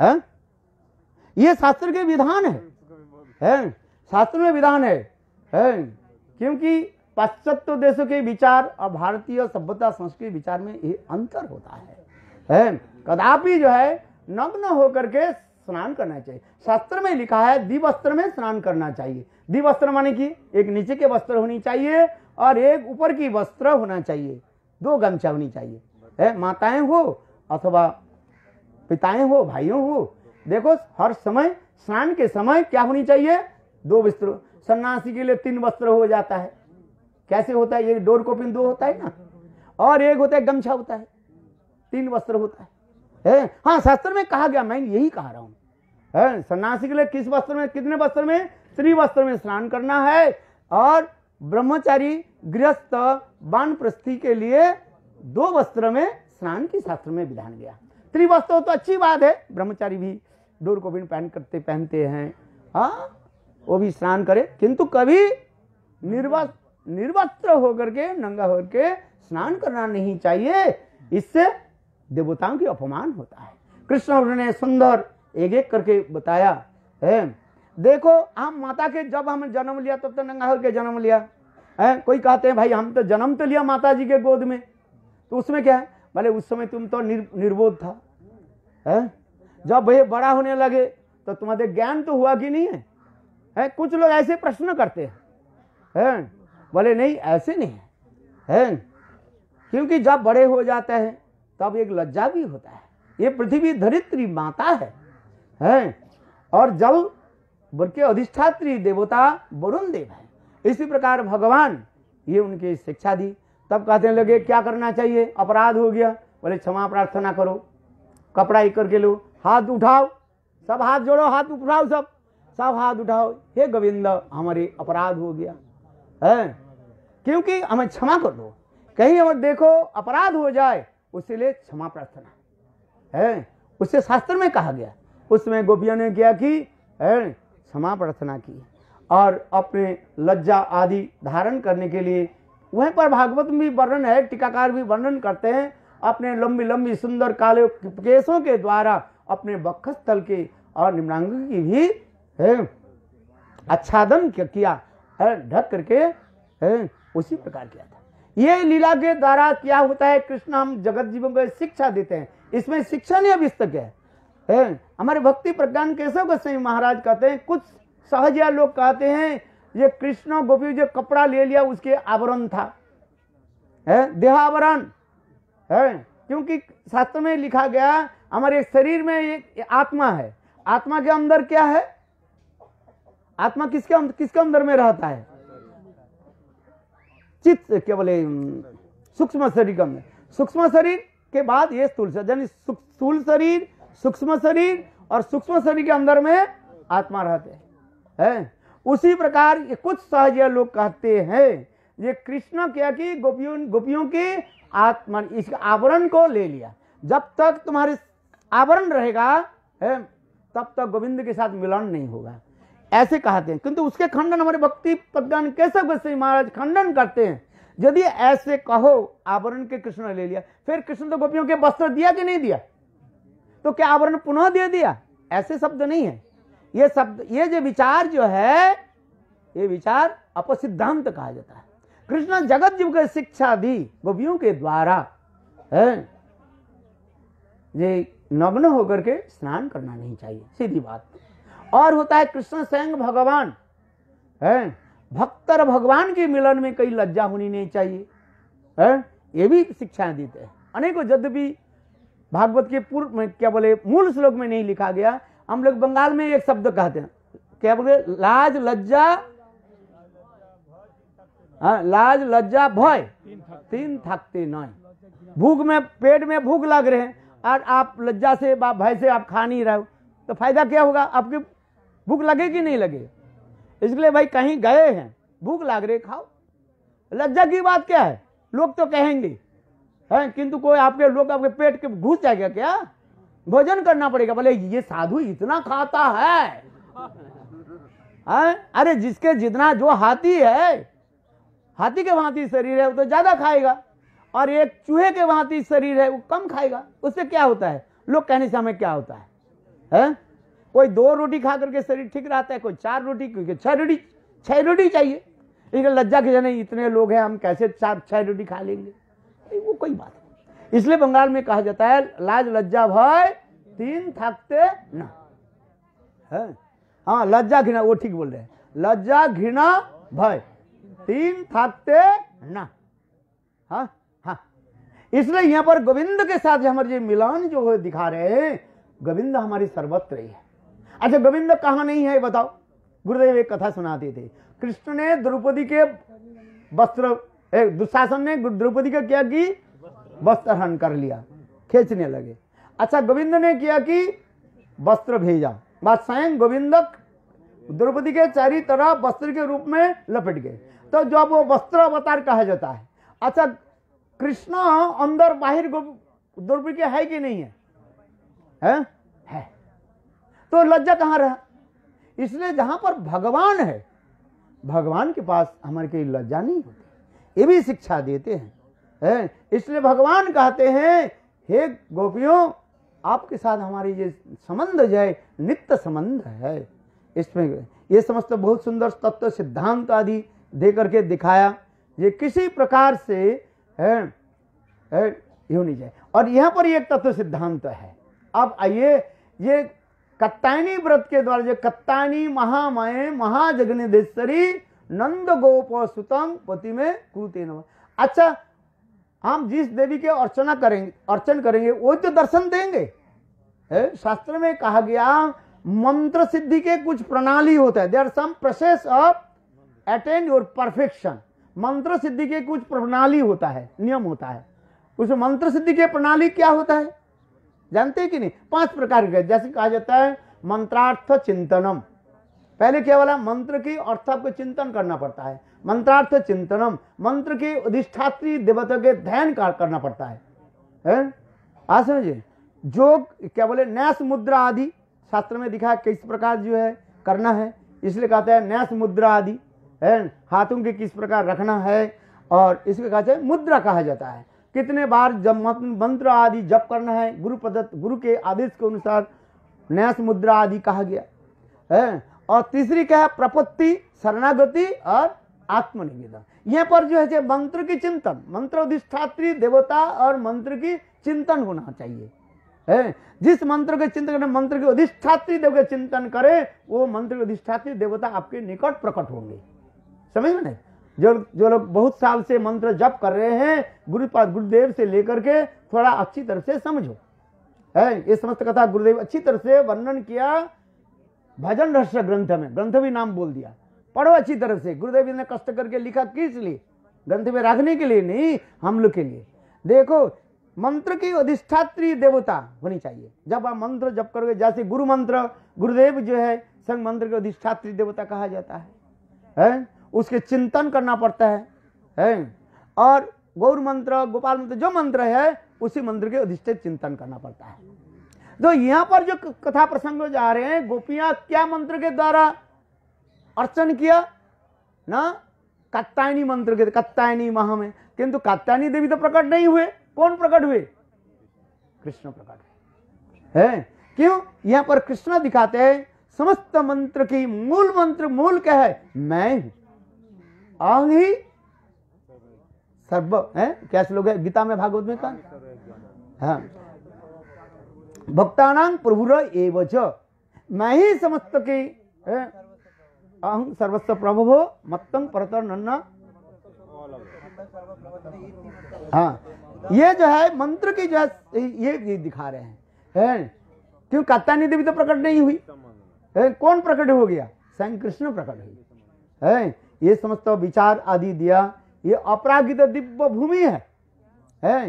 है? ये शास्त्र के विधान है, है? शास्त्र में विधान है, है? क्योंकि पाश्चात्य देशों के विचार और भारतीय सभ्यता संस्कृति विचार में ये अंतर होता है, है? कदापि जो है नग्न होकर के स्नान करना चाहिए शास्त्र में लिखा है दिवस्त्र में स्नान करना चाहिए दिवस्त्र माने कि एक नीचे के वस्त्र होनी चाहिए और एक ऊपर की वस्त्र होना चाहिए दो गमछा होनी चाहिए है माताएं हो अथवा पिताएं हो भाइयों हो देखो हर समय स्नान के समय क्या होनी चाहिए दो वस्त्र सन्यासी के लिए तीन वस्त्र हो जाता है कैसे होता है एक डोर कोपिन दो होता है ना और एक होता है गमछा होता है तीन वस्त्र होता है है हाँ शास्त्र में कहा गया मैं यही कह रहा हूँ सन्यासी के लिए किस वस्त्र में कितने वस्त्र में स्त्री वस्त्र में स्नान करना है और ब्रह्मचारी गृहस्थ बानप्रस्थी के लिए दो वस्त्र में स्नान की शास्त्र में विधान गया त्रिवस्त्र तो अच्छी बात है ब्रह्मचारी भी डोर बिन पहन करते पहनते हैं हाँ वो भी स्नान करे किंतु कभी निर्वस्त्र निर्वस्त्र होकर के नंगा होकर के स्नान करना नहीं चाहिए इससे देवताओं की अपमान होता है कृष्ण ने सुंदर एक एक करके बताया है देखो हम माता के जब हम जन्म लिया तब तो, तो नंगा होकर जन्म लिया है कोई कहते हैं भाई हम तो जन्म तो लिया माता जी के गोद में तो उसमें क्या है भले उस समय तुम तो निर, निर्बोध था है जब वह बड़ा होने लगे तो तुम्हारे ज्ञान तो हुआ कि नहीं है है कुछ लोग ऐसे प्रश्न करते हैं है बोले नहीं ऐसे नहीं है क्योंकि जब बड़े हो जाते हैं तब एक लज्जा भी होता है ये पृथ्वी धरित्री माता है हैं और जब बल्कि अधिष्ठात्री देवता वरुण देव है इसी प्रकार भगवान ये उनकी शिक्षा दी तब कहते लगे क्या करना चाहिए अपराध हो गया बोले क्षमा प्रार्थना करो कपड़ा ही करके लो हाथ उठाओ सब हाथ जोड़ो हाथ उठाओ सब सब हाथ उठाओ हे गोविंद हमारे अपराध हो गया है क्योंकि हमें क्षमा कर दो कहीं हम देखो अपराध हो जाए उसके लिए क्षमा प्रार्थना है उससे शास्त्र में कहा गया उसमें गोपिया ने किया कि क्षमा प्रार्थना की और अपने लज्जा आदि धारण करने के लिए वहीं पर भागवत में भी वर्णन है टीकाकार भी वर्णन करते हैं अपने लंबी लंबी सुंदर काले केसों के द्वारा अपने बक्षस्थल के और निम्नांग की भी है आच्छादन किया है ढक करके है उसी प्रकार किया था ये लीला के द्वारा क्या होता है कृष्ण हम जगत जीवन को शिक्षा देते हैं इसमें शिक्षणीय विस्तक है है हमारे भक्ति प्रज्ञान केशव गोस्वामी महाराज कहते हैं कुछ सहजिया लोग कहते हैं ये कृष्ण गोपी जो कपड़ा ले लिया उसके आवरण था है देहावरण है क्योंकि शास्त्र में लिखा गया हमारे शरीर में एक आत्मा है आत्मा के अंदर क्या है आत्मा किसके किसके अंदर में रहता है चित्त क्या बोले सूक्ष्म शरीर का सूक्ष्म शरीर के बाद ये स्थूल शरीर यानी स्थूल शरीर सूक्ष्म शरीर और सूक्ष्म शरीर के अंदर में आत्मा रहते हैं है? उसी प्रकार ये कुछ सहज लोग कहते हैं ये कृष्ण क्या की गोपियों गोपियों की आत्मा इस आवरण को ले लिया जब तक तुम्हारे आवरण रहेगा है तब तक गोविंद के साथ मिलन नहीं होगा ऐसे कहते हैं किंतु उसके खंडन हमारे भक्ति प्रज्ञान केशव गोस्वामी महाराज खंडन करते हैं यदि ऐसे कहो आवरण के कृष्ण ने ले लिया फिर कृष्ण तो गोपियों के वस्त्र दिया कि नहीं दिया तो क्या आवरण पुनः दे दिया ऐसे शब्द नहीं है ये शब्द ये जो विचार जो है ये विचार अपसिद्धांत कहा जाता है कृष्ण जगत जीव के शिक्षा दी गोपियों के द्वारा है ये नग्न होकर के स्नान करना नहीं चाहिए सीधी बात और होता है कृष्ण स्वयं भगवान है भक्त और भगवान के मिलन में कई लज्जा होनी नहीं चाहिए है ये भी शिक्षाएं देते हैं अनेकों यद्यपि भागवत के पूर्व में क्या बोले मूल श्लोक में नहीं लिखा गया हम लोग बंगाल में एक शब्द कहते हैं क्या बोले लाज लज्जा हाँ लाज लज्जा भय तीन थकते नहीं भूख में पेट में भूख लग रहे हैं और आप लज्जा से भय से आप खा नहीं रहे हो तो फायदा क्या होगा आपकी भूख लगेगी नहीं लगे इसलिए भाई कहीं गए हैं भूख लग रही खाओ लज्जा की बात क्या है लोग तो कहेंगे है किंतु कोई आपके लोग आपके पेट के घुस जाएगा क्या भोजन करना पड़ेगा बोले ये साधु इतना खाता है हैं अरे जिसके जितना जो हाथी है हाथी के भांति शरीर है वो तो ज्यादा खाएगा और एक चूहे के भांति शरीर है वो कम खाएगा उससे क्या होता है लोग कहने से हमें क्या होता है है? कोई दो रोटी खा करके शरीर ठीक रहता है कोई चार रोटी कोई छह रोटी छह रोटी चाहिए लेकिन लज्जा के जाना इतने लोग हैं हम कैसे चार छह रोटी खा लेंगे वो कोई बात नहीं इसलिए बंगाल में कहा जाता है लाज लज्जा भय तीन थकते ना है हाँ लज्जा घृणा वो ठीक बोल रहे हैं लज्जा घृणा भय तीन थकते ना हा हाँ। इसलिए यहाँ पर गोविंद के साथ हमारे जो मिलान जो है दिखा रहे हैं गोविंद हमारी सर्वत्र ही है अच्छा गोविंद कहा नहीं है बताओ गुरुदेव एक कथा सुनाते थे कृष्ण ने द्रौपदी के वस्त्र दुशासन ने द्रौपदी का क्या कि हरण कर लिया खींचने लगे अच्छा गोविंद ने किया कि वस्त्र भेजा बात स्वयं गोविंद द्रौपदी के चारी तरफ वस्त्र के रूप में लपेट गए तो जब वो वस्त्र अवतार कहा जाता है अच्छा कृष्ण अंदर बाहर द्रौपदी के है कि नहीं है है, है। तो लज्जा कहाँ रहा इसलिए जहां पर भगवान है भगवान के पास हमारे कहीं लज्जा नहीं है ये भी शिक्षा देते हैं है? इसलिए भगवान कहते हैं हे गोपियों आपके साथ हमारी ये संबंध जो है नित्य संबंध है इसमें ये समस्त बहुत सुंदर तत्व सिद्धांत आदि दे करके दिखाया ये किसी प्रकार से है, है यूँ नहीं जाए और यहाँ पर एक तत्व सिद्धांत है अब आइए ये कत्तायनी व्रत के द्वारा जो कत्तायनी महामाए महाजगनेदेश्वरी नंद गोप सुतंग पति में कुरुते नम अच्छा हम जिस देवी के अर्चना करेंगे अर्चन करेंगे वो तो दर्शन देंगे है? शास्त्र में कहा गया मंत्र सिद्धि के कुछ प्रणाली होता है they are some process of attend your perfection मंत्र सिद्धि के कुछ प्रणाली होता है नियम होता है उस मंत्र सिद्धि के प्रणाली क्या होता है जानते हैं कि नहीं पांच प्रकार के जैसे कहा जाता है मंत्रार्थ चिंतनम पहले क्या बोला मंत्र के अर्थ आपको चिंतन करना पड़ता है मंत्रार्थ चिंतनम मंत्र के अधिष्ठात्री देवता के ध्यान करना पड़ता है है जो क्या बोले न्यास मुद्रा आदि शास्त्र में दिखा किस प्रकार जो है करना है इसलिए कहते हैं न्यास मुद्रा आदि है हाथों के किस प्रकार रखना है और इसलिए कहते हैं मुद्रा कहा जाता है कितने बार जब मंत्र आदि जप करना है गुरु पद गुरु के आदेश के अनुसार न्यास मुद्रा आदि कहा गया है और तीसरी क्या है प्रपत्ति शरणागति और आत्मनिवेदन यहाँ पर जो है मंत्र की चिंतन मंत्र अधिष्ठात्री देवता और मंत्र की चिंतन होना चाहिए है जिस मंत्र के चिंतन करें मंत्र के अधिष्ठात्री देव के चिंतन करे वो मंत्र के अधिष्ठात्री देवता आपके निकट प्रकट होंगे समझ में नहीं जो जो लोग बहुत साल से मंत्र जप कर रहे हैं गुरुपाद गुरुदेव से लेकर के थोड़ा अच्छी तरह से समझो है ये समस्त कथा गुरुदेव अच्छी तरह से वर्णन किया भजन रहस्य ग्रंथ में ग्रंथ भी नाम बोल दिया पढ़ो अच्छी तरह से गुरुदेव ने कष्ट करके लिखा किस लिए ग्रंथ में रखने के लिए नहीं हम लोग के लिए देखो मंत्र की अधिष्ठात्री देवता होनी चाहिए जब आप मंत्र जप करोगे जैसे गुरु मंत्र गुरुदेव जो है संग मंत्र के अधिष्ठात्री देवता कहा जाता है, हैं उसके चिंतन करना पड़ता है, है? और गौर मंत्र गोपाल मंत्र जो मंत्र है उसी मंत्र के अधिष्ठित चिंतन करना पड़ता है तो यहां पर जो कथा प्रसंग जा रहे हैं गोपियां क्या मंत्र के द्वारा अर्चन किया ना कत्तायनी मंत्र के कत्तायनी महा में किंतु कत्तायनी देवी तो प्रकट नहीं हुए कौन प्रकट हुए कृष्ण प्रकट है क्यों यहां पर कृष्ण दिखाते हैं समस्त मंत्र की मूल मंत्र मूल क्या है मैं हूं अहम ही सर्व है क्या श्लोक है गीता में भागवत में कहा हाँ भक्तानां प्रभुर एव च मैं ही समस्त के अहम सर्वस्व हो मत्तम परतर नन्ना हाँ ये जो है मंत्र की जो ये, ये दिखा रहे हैं है? क्यों कत्ता निधि भी तो प्रकट नहीं हुई है? कौन प्रकट हो गया स्वयं कृष्ण प्रकट हुई है ये समस्त विचार आदि दिया ये अपरागित दिव्य भूमि है, है?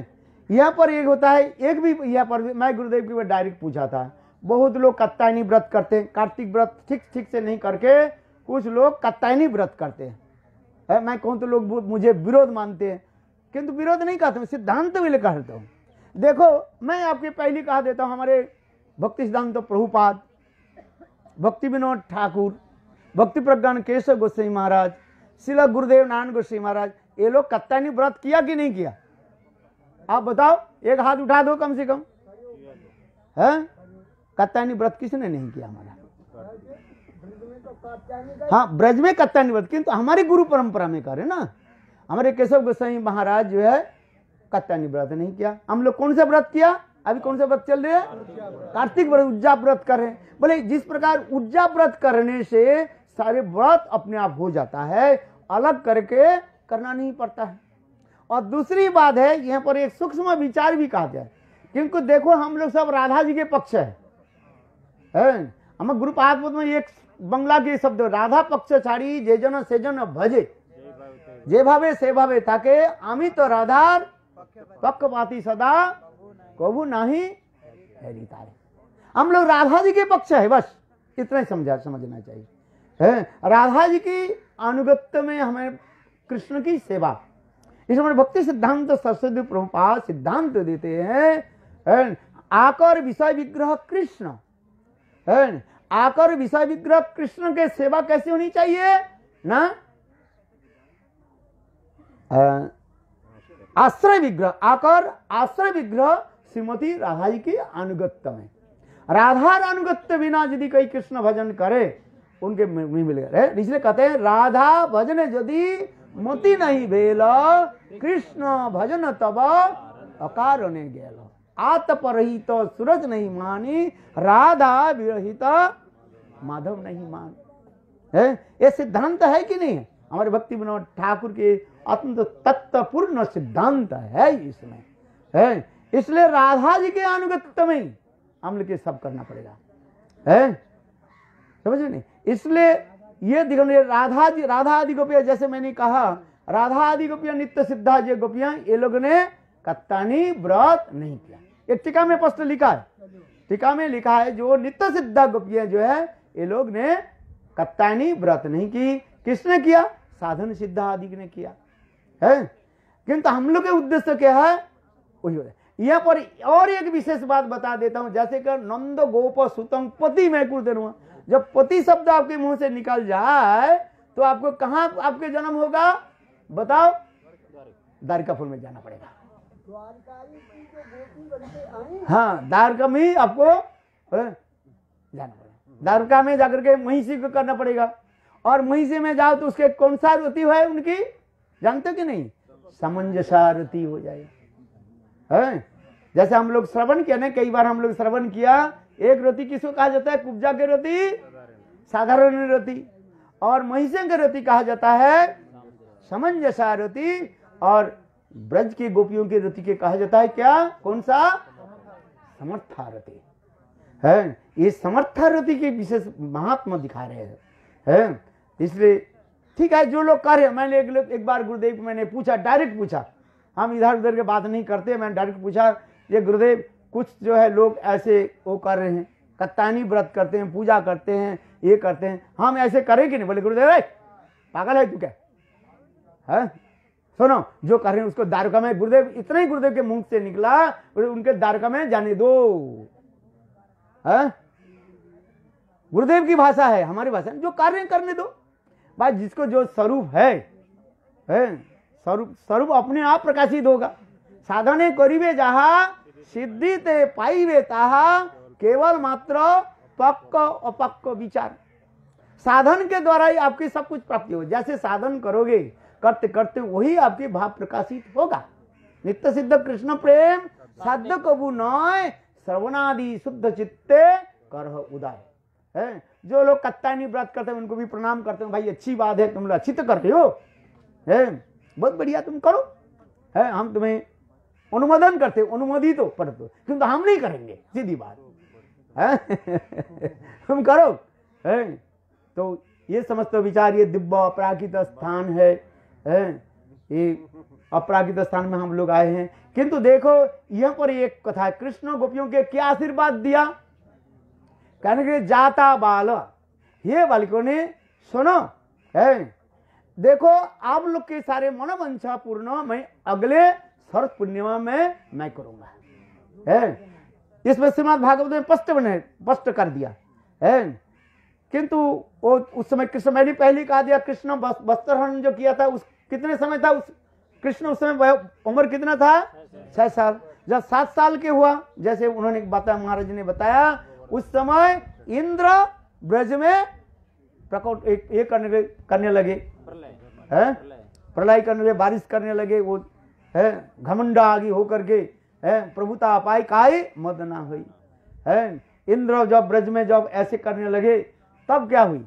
यहाँ पर एक होता है एक भी यहाँ पर भी मैं गुरुदेव की बार डायरेक्ट पूछा था बहुत लोग कत्तायनी व्रत करते हैं कार्तिक व्रत ठीक ठीक से नहीं करके कुछ लोग कत्तायनी व्रत करते हैं मैं कहूँ तो लोग मुझे विरोध मानते हैं किंतु विरोध नहीं कहते मैं सिद्धांत भी कहता हूँ देखो मैं आपके पहले कहा देता हूँ हमारे भक्ति सिद्धांत तो प्रभुपाद भक्ति विनोद ठाकुर भक्ति प्रज्ञान केशव गोसाई महाराज शिला गुरुदेव नारायण गोसाई महाराज ये लोग कत्तानी व्रत किया कि नहीं किया आप बताओ एक हाथ उठा दो कम से कम है कत्यानी व्रत किसने नहीं किया हमारा हाँ ब्रज में कत्यानी व्रत किंतु तो हमारे गुरु परंपरा में करे ना हमारे केशव गोसाई महाराज जो है कत्यानी व्रत नहीं किया हम लोग कौन सा व्रत किया अभी कौन सा व्रत चल रहे हैं कार्तिक व्रत उज्जा व्रत कर रहे हैं बोले जिस प्रकार उज्जा व्रत करने से सारे व्रत अपने आप हो जाता है अलग करके करना नहीं पड़ता है और दूसरी बात है यहाँ पर एक सूक्ष्म विचार भी कहा जाए क्योंकि देखो हम लोग सब राधा जी के पक्ष है हम ग्रुप आत्म में एक बंगला के शब्द राधा पक्ष छाड़ी जे जन से जन भजे जे भावे से भावे ताके आमी तो पक्ष पाती सदा कबू नाही तारे हम लोग राधा जी के पक्ष है बस इतना ही समझा समझना चाहिए है राधा जी की अनुगत्य में हमें कृष्ण की सेवा इसमें भक्ति सिद्धांत सरस्वती प्रभुपा सिद्धांत देते हैं आकर विषय विग्रह कृष्ण है आकर विषय विग्रह कृष्ण के सेवा कैसी होनी चाहिए ना आश्रय विग्रह आकर आश्रय विग्रह श्रीमती राधा जी के अनुगत्य में राधा अनुगत्य बिना यदि कई कृष्ण भजन करे उनके नहीं मिलेगा इसलिए कहते हैं राधा भजन यदि मति नहीं भेल कृष्ण भजन तब अकारणे गेल तो सूरज नहीं मानी राधा विरहित माधव नहीं मान है ये सिद्धांत है कि नहीं है हमारे भक्ति विनोद ठाकुर के अत्यंत तत्वपूर्ण सिद्धांत है इसमें है इसलिए राधा जी के अनुगत में हम लोग सब करना पड़ेगा है समझ नहीं इसलिए ये दिगंबर राधा जी राधा आदि गोपिया जैसे मैंने कहा राधा आदि गोपिया नित्य सिद्धा जी गोपियां ये लोग ने कत्तानी व्रत नहीं किया ये टीका में स्पष्ट लिखा है टीका में लिखा है जो नित्य सिद्धा गोपिया जो है ये लोग ने कत्तानी व्रत नहीं की किसने किया साधन सिद्धा आदि ने किया है किंतु हम लोग के उद्देश्य क्या है वही यहाँ पर और एक विशेष बात बता देता हूँ जैसे कर नंद गोप सुतंग पति मैं कुछ देना जब पति शब्द आपके मुंह से निकल जाए तो आपको कहा आपके जन्म होगा बताओ द्वारिकापुर में जाना पड़ेगा हाँ द्वारका में आपको जाना पड़ेगा द्वारका में जाकर के महिषी को करना पड़ेगा और महिषी में जाओ तो उसके कौन सा रुति है उनकी जानते कि नहीं सामंजसा रुति हो जाए है जैसे हम लोग श्रवण किया ना कई बार हम लोग श्रवण किया एक रोटी किसको कहा जाता है कुब्जा के रति साधारण रति और महिषे के रति कहा जाता है समंजसा रति और ब्रज के गोपियों के रति के कहा जाता है क्या कौन सा समर्था रति है ये समर्था रति के विशेष महात्मा दिखा रहे हैं है? इसलिए ठीक है जो लोग कर रहे मैंने एक एक बार गुरुदेव मैंने पूछा डायरेक्ट पूछा हम इधर उधर के बात नहीं करते मैंने डायरेक्ट पूछा ये गुरुदेव कुछ जो है लोग ऐसे वो कर रहे हैं कत्तानी व्रत करते हैं पूजा करते हैं ये करते हैं हम ऐसे करें कि नहीं बोले गुरुदेव पागल है तू क्या है हाँ? सुनो जो कर रहे हैं उसको दारुका में गुरुदेव इतना ही गुरुदेव के मुंह से निकला उनके दारुका में जाने दो है हाँ? गुरुदेव की भाषा है हमारी भाषा जो कार्य करने दो भाई जिसको जो स्वरूप है स्वरूप स्वरूप अपने आप प्रकाशित होगा साधने करीबे जहा सिद्धि ते पाइबे ताहा केवल मात्र पक्क अपक्क विचार साधन के द्वारा ही आपकी सब कुछ प्राप्ति हो जैसे साधन करोगे करते करते वही आपके भाव प्रकाशित होगा नित्य सिद्ध कृष्ण प्रेम साध्य कबू नय श्रवणादि शुद्ध चित्ते कर उदय है जो लोग कत्तायनी व्रत करते हैं उनको भी प्रणाम करते हैं भाई अच्छी बात है तुम लोग अच्छी तो करते हो है बहुत बढ़िया तुम करो है हम तुम्हें अनुमोदन करते अनुमोदित हो पर तो किंतु हम नहीं करेंगे सीधी बात तुम करो है तो ये समस्त विचार ये दिव्य अपराकित स्थान है है ये अपराकित स्थान में हम लोग आए हैं किंतु देखो यहाँ पर एक कथा है कृष्ण गोपियों के क्या आशीर्वाद दिया कहने के जाता बाल ये बालिकों ने सुनो है देखो आप लोग के सारे मनोवंशा पूर्ण मैं अगले शरद पूर्णिमा में मैं करूंगा इसमें श्रीमद भागवत ने स्पष्ट बने स्पष्ट कर दिया है किंतु वो उस समय कृष्ण मैंने पहले कहा दिया कृष्ण वस्त्रहरण जो किया था उस कितने समय था उस कृष्ण उस समय उम्र कितना था छह साल जब सात साल के हुआ जैसे उन्होंने बताया महाराज ने बताया उस समय इंद्र ब्रज में प्रकट ये करने करने लगे प्रलय करने लगे बारिश करने लगे वो है आगे होकर के है प्रभुता अपाय काय मद ना हुई है इंद्र जब ब्रज में जब ऐसे करने लगे तब क्या हुई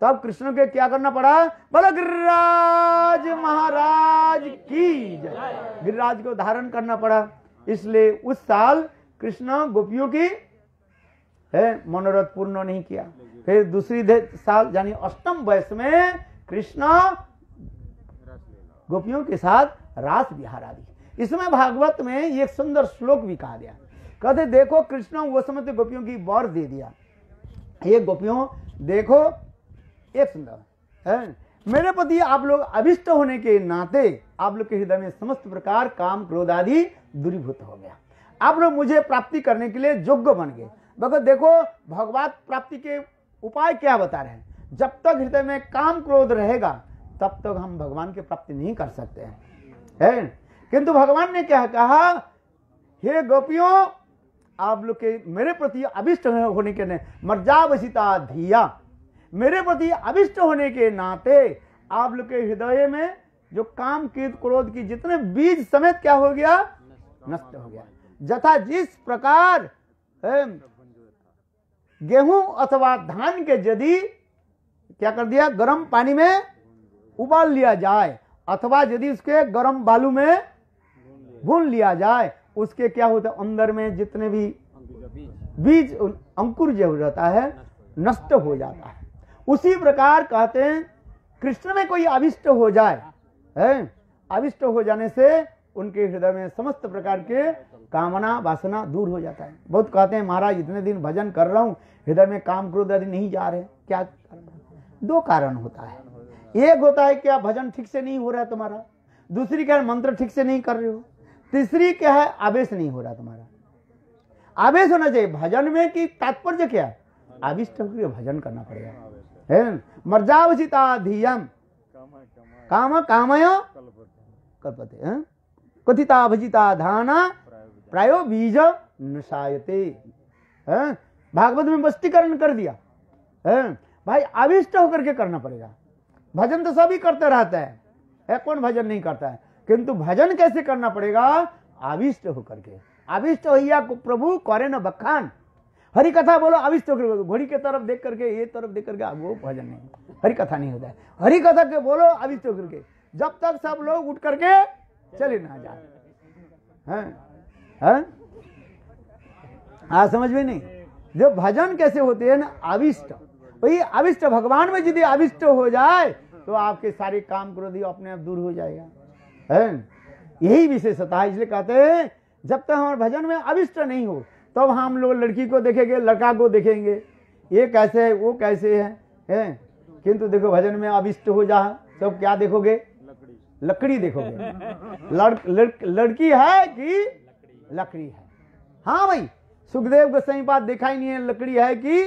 तब कृष्ण के क्या करना पड़ा बोला गिरिराज महाराज की गिरिराज को धारण करना पड़ा इसलिए उस साल कृष्ण गोपियों की है मनोरथ पूर्ण नहीं किया फिर दूसरी साल यानी अष्टम वयस में कृष्ण गोपियों के साथ रास विहार आदि इसमें भागवत में एक सुंदर श्लोक भी कहा गया कहते देखो कृष्ण वो समय तो गोपियों की वर दे दिया ये गोपियों देखो एक सुंदर है मेरे पति आप लोग अभिष्ट होने के नाते आप लोग के हृदय में समस्त प्रकार काम क्रोध आदि दूरीभूत हो गया आप लोग मुझे प्राप्ति करने के लिए योग्य बन गए भगत देखो भगवान प्राप्ति के उपाय क्या बता रहे हैं जब तक हृदय में काम क्रोध रहेगा तब तक हम भगवान की प्राप्ति नहीं कर सकते हैं है किंतु भगवान ने क्या कहा हे गोपियों आप लोग के मेरे प्रति अभिष्ट होने के ने मर्जावसिता धिया मेरे प्रति अभिष्ट होने के नाते आप लोग के हृदय में जो काम कीत क्रोध की जितने बीज समेत क्या हो गया नष्ट हो गया जथा जिस प्रकार गेहूं अथवा धान के यदि क्या कर दिया गर्म पानी में उबाल लिया जाए अथवा यदि उसके गर्म बालू में भून लिया जाए उसके क्या होता है अंदर में जितने भी बीज अंकुर जो हो जाता है नष्ट हो जाता है उसी प्रकार कहते हैं कृष्ण में कोई अविष्ट हो जाए है अविष्ट हो जाने से उनके हृदय में समस्त प्रकार के कामना वासना दूर हो जाता है बहुत कहते हैं महाराज इतने दिन भजन कर रहा हूं हृदय में काम क्रोध आदि नहीं जा रहे क्या दो कारण होता है एक होता है क्या भजन ठीक से नहीं हो रहा है तुम्हारा दूसरी क्या है मंत्र ठीक से नहीं कर रहे हो तीसरी क्या है आवेश नहीं हो रहा तुम्हारा आवेश होना चाहिए भजन में कि तात्पर्य क्या आविष्ट होकर भजन करना पड़ेगा है मर्जावचिता काम कामय कल्पते कथिता भजिता धाना प्रायो बीज नशायते भागवत में बस्तीकरण कर दिया है भाई आविष्ट होकर के करना पड़ेगा भजन तो सभी करते रहते हैं है कौन भजन नहीं करता है किंतु भजन कैसे करना पड़ेगा आविष्ट होकर के आविष्ट हो या प्रभु करे न बखान हरी कथा बोलो आविष्ट होकर घोड़ी के तरफ देख करके ये तरफ देख करके वो भजन नहीं हरी कथा नहीं होता है हरी कथा के बोलो आविष्ट होकर के जब तक सब लोग उठ करके चले ना जाए हैं हाँ समझ में नहीं जो भजन कैसे होते हैं ना आविष्ट वही आविष्ट भगवान में यदि आविष्ट हो जाए तो आपके सारे काम क्रोधी अपने आप दूर हो जाएगा है यही विशेषता है इसलिए कहते हैं जब तक हमारे भजन में अविष्ट नहीं हो तब हम लोग लड़की को देखेंगे लड़का को देखेंगे ये कैसे है वो कैसे है हैं किंतु देखो भजन में अविष्ट हो जा सब क्या देखोगे लकड़ी लकड़ी देखोगे लड़, लड़, लड़की है कि लकड़ी है हाँ भाई सुखदेव को सही बात दिखाई नहीं है लकड़ी है कि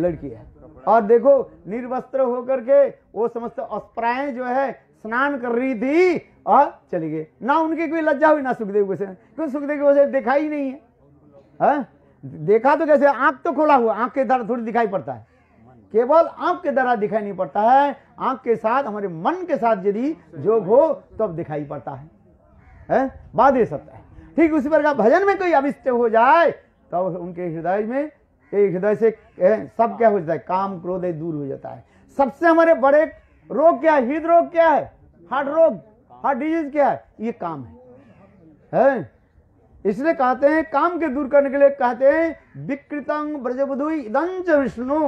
लड़की है और देखो निर्वस्त्र होकर के वो समस्त अस्पराएं जो है स्नान कर रही थी और चली गई ना उनकी कोई लज्जा हुई ना सुखदेव को क्यों सुखदेव को देखा ही नहीं है हा? देखा तो कैसे आंख तो खोला हुआ आंख के द्वारा थोड़ी दिखाई पड़ता है केवल आंख के द्वारा दिखाई नहीं पड़ता है आंख के साथ हमारे मन के साथ यदि जोग हो तब तो दिखाई पड़ता है, हाँ? बाधे ये सकता है ठीक उसी प्रकार भजन में कोई अविष्ट हो जाए तब तो उनके हृदय में हृदय से सब क्या हो जाता है काम क्रोध दूर हो जाता है सबसे हमारे बड़े रोग क्या है हृदय रोग क्या है हार्ट रोग हार्ट डिजीज क्या है ये काम है, है? इसलिए कहते हैं काम के दूर करने के लिए कहते हैं विकृतंग ब्रजबुधु दंच विष्णु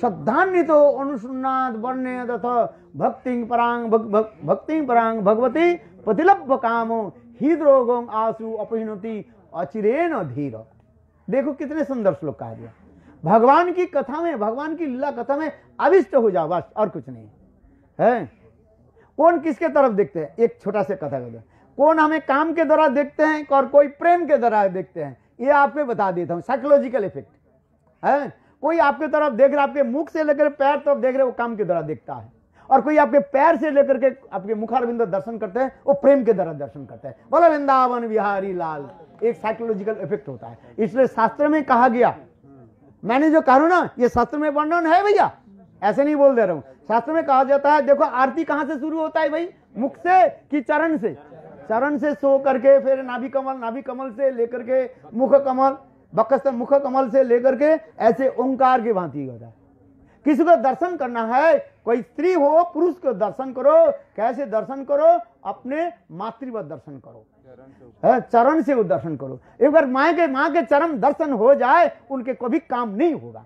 श्रद्धान्वित हो अनुसुन्नाद वर्ण तथा भक्ति परांग भक्ति भग, भग, परांग भगवती पतिलभ काम हिद रोगों आसु अपहिनति अचिरेन धीर देखो कितने सुंदर श्लोक कहा गया भगवान की कथा में भगवान की लीला कथा में अविष्ट हो जाओ बस और कुछ नहीं है कौन किसके तरफ देखते हैं एक छोटा सा कथा कर कौन हमें काम के द्वारा देखते हैं और कोई प्रेम के द्वारा देखते हैं ये आपको बता देता हूँ साइकोलॉजिकल इफेक्ट है कोई आपके तरफ देख रहा है आपके मुख से लेकर पैर तरफ देख रहे वो काम के द्वारा देखता है और कोई आपके पैर से लेकर के आपके मुखारविंद दर्शन करते हैं वो प्रेम के द्वारा दर्शन करते हैं बोला वृंदावन बिहारी लाल एक साइकोलॉजिकल इफेक्ट होता है इसलिए शास्त्र में कहा गया मैंने जो कहा ना ये शास्त्र में वर्णन है भैया ऐसे नहीं बोल दे रहा हूँ शास्त्र में कहा जाता है देखो आरती कहाँ से शुरू होता है भाई मुख से कि चरण से चरण से सो करके फिर नाभि कमल नाभि कमल से लेकर के मुख कमल बकस्त मुख कमल से लेकर के ऐसे ओंकार के भांति होता है किसी को दर्शन करना है कोई स्त्री हो पुरुष को दर्शन करो कैसे दर्शन करो अपने मातृवत दर्शन करो चरण से दर्शन हाँ, करो एक बार माँ के माँ के चरण दर्शन हो जाए उनके कभी काम नहीं होगा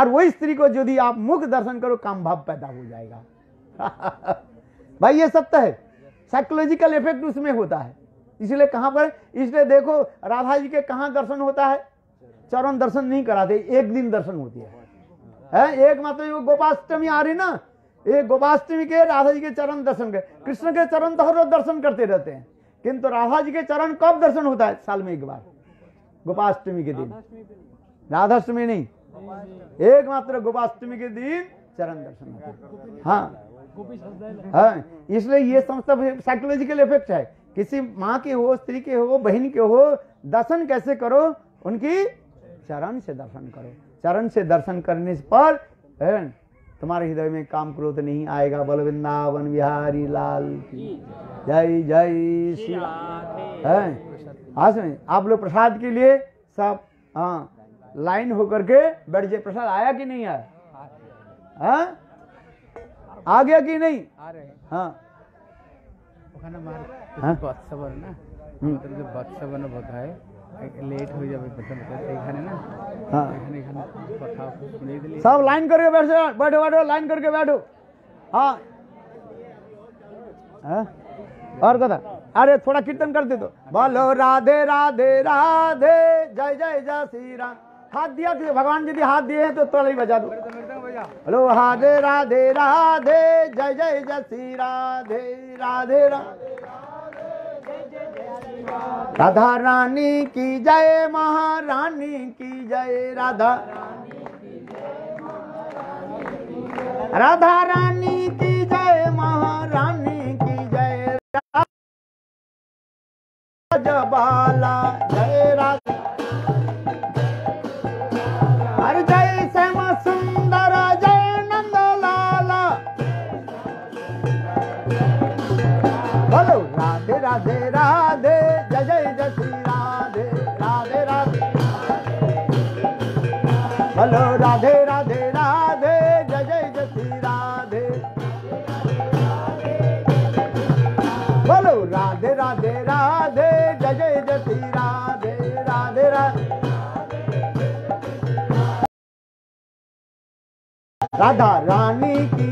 और वही स्त्री को यदि आप मुख दर्शन करो काम भाव पैदा हो जाएगा भाई ये सत्य है साइकोलॉजिकल इफेक्ट उसमें होता है इसलिए कहाँ पर इसलिए देखो राधा जी के कहाँ दर्शन होता है चरण दर्शन नहीं कराते एक दिन दर्शन होती है, है? हाँ, एक मात्र गोपाष्टमी आ रही ना ये गोपाष्टमी के राधा जी के चरण दर्शन के कृष्ण के चरण तो हर रोज दर्शन करते रहते हैं किंतु राधा जी के चरण कब दर्शन होता है साल में एक बार गोपाष्टमी के दिन राधाष्टमी नहीं एकमात्र गोपाष्टमी के दिन चरण दर्शन होते हाँ हाँ इसलिए ये समझता साइकोलॉजिकल इफेक्ट है किसी माँ के हो स्त्री के हो बहन के हो दर्शन कैसे करो उनकी चरण से दर्शन करो चरण से दर्शन करने पर तुम्हारे हृदय में काम क्रोध नहीं आएगा बल वृंदावन बिहारी लाल की जय जय श्री है आज में आप लोग प्रसाद के लिए सब हाँ लाइन होकर के बैठ जाए प्रसाद आया कि नहीं आया आ, हाँ? आ गया कि नहीं हाँ हाँ हाँ सब लाइन करके बैठो बैठो बैठो लाइन करके बैठो हाँ और कथा अरे थोड़ा कीर्तन कर दे दो तो। बोलो राधे राधे राधे जय जय जय श्री राम हाथ दिया कि भगवान जी हाथ दिए हैं तो थोड़ा ही बजा दो हेलो राधे राधे राधे जय जय जय श्री राधे राधे राधे राधा रानी की जय महारानी की जय राधा राधा रानी की जय महारानी की जय राजबाला जय राधा जय श्याम सुंदर जय नंद बोलो राधे राधे राधे राधा रानी की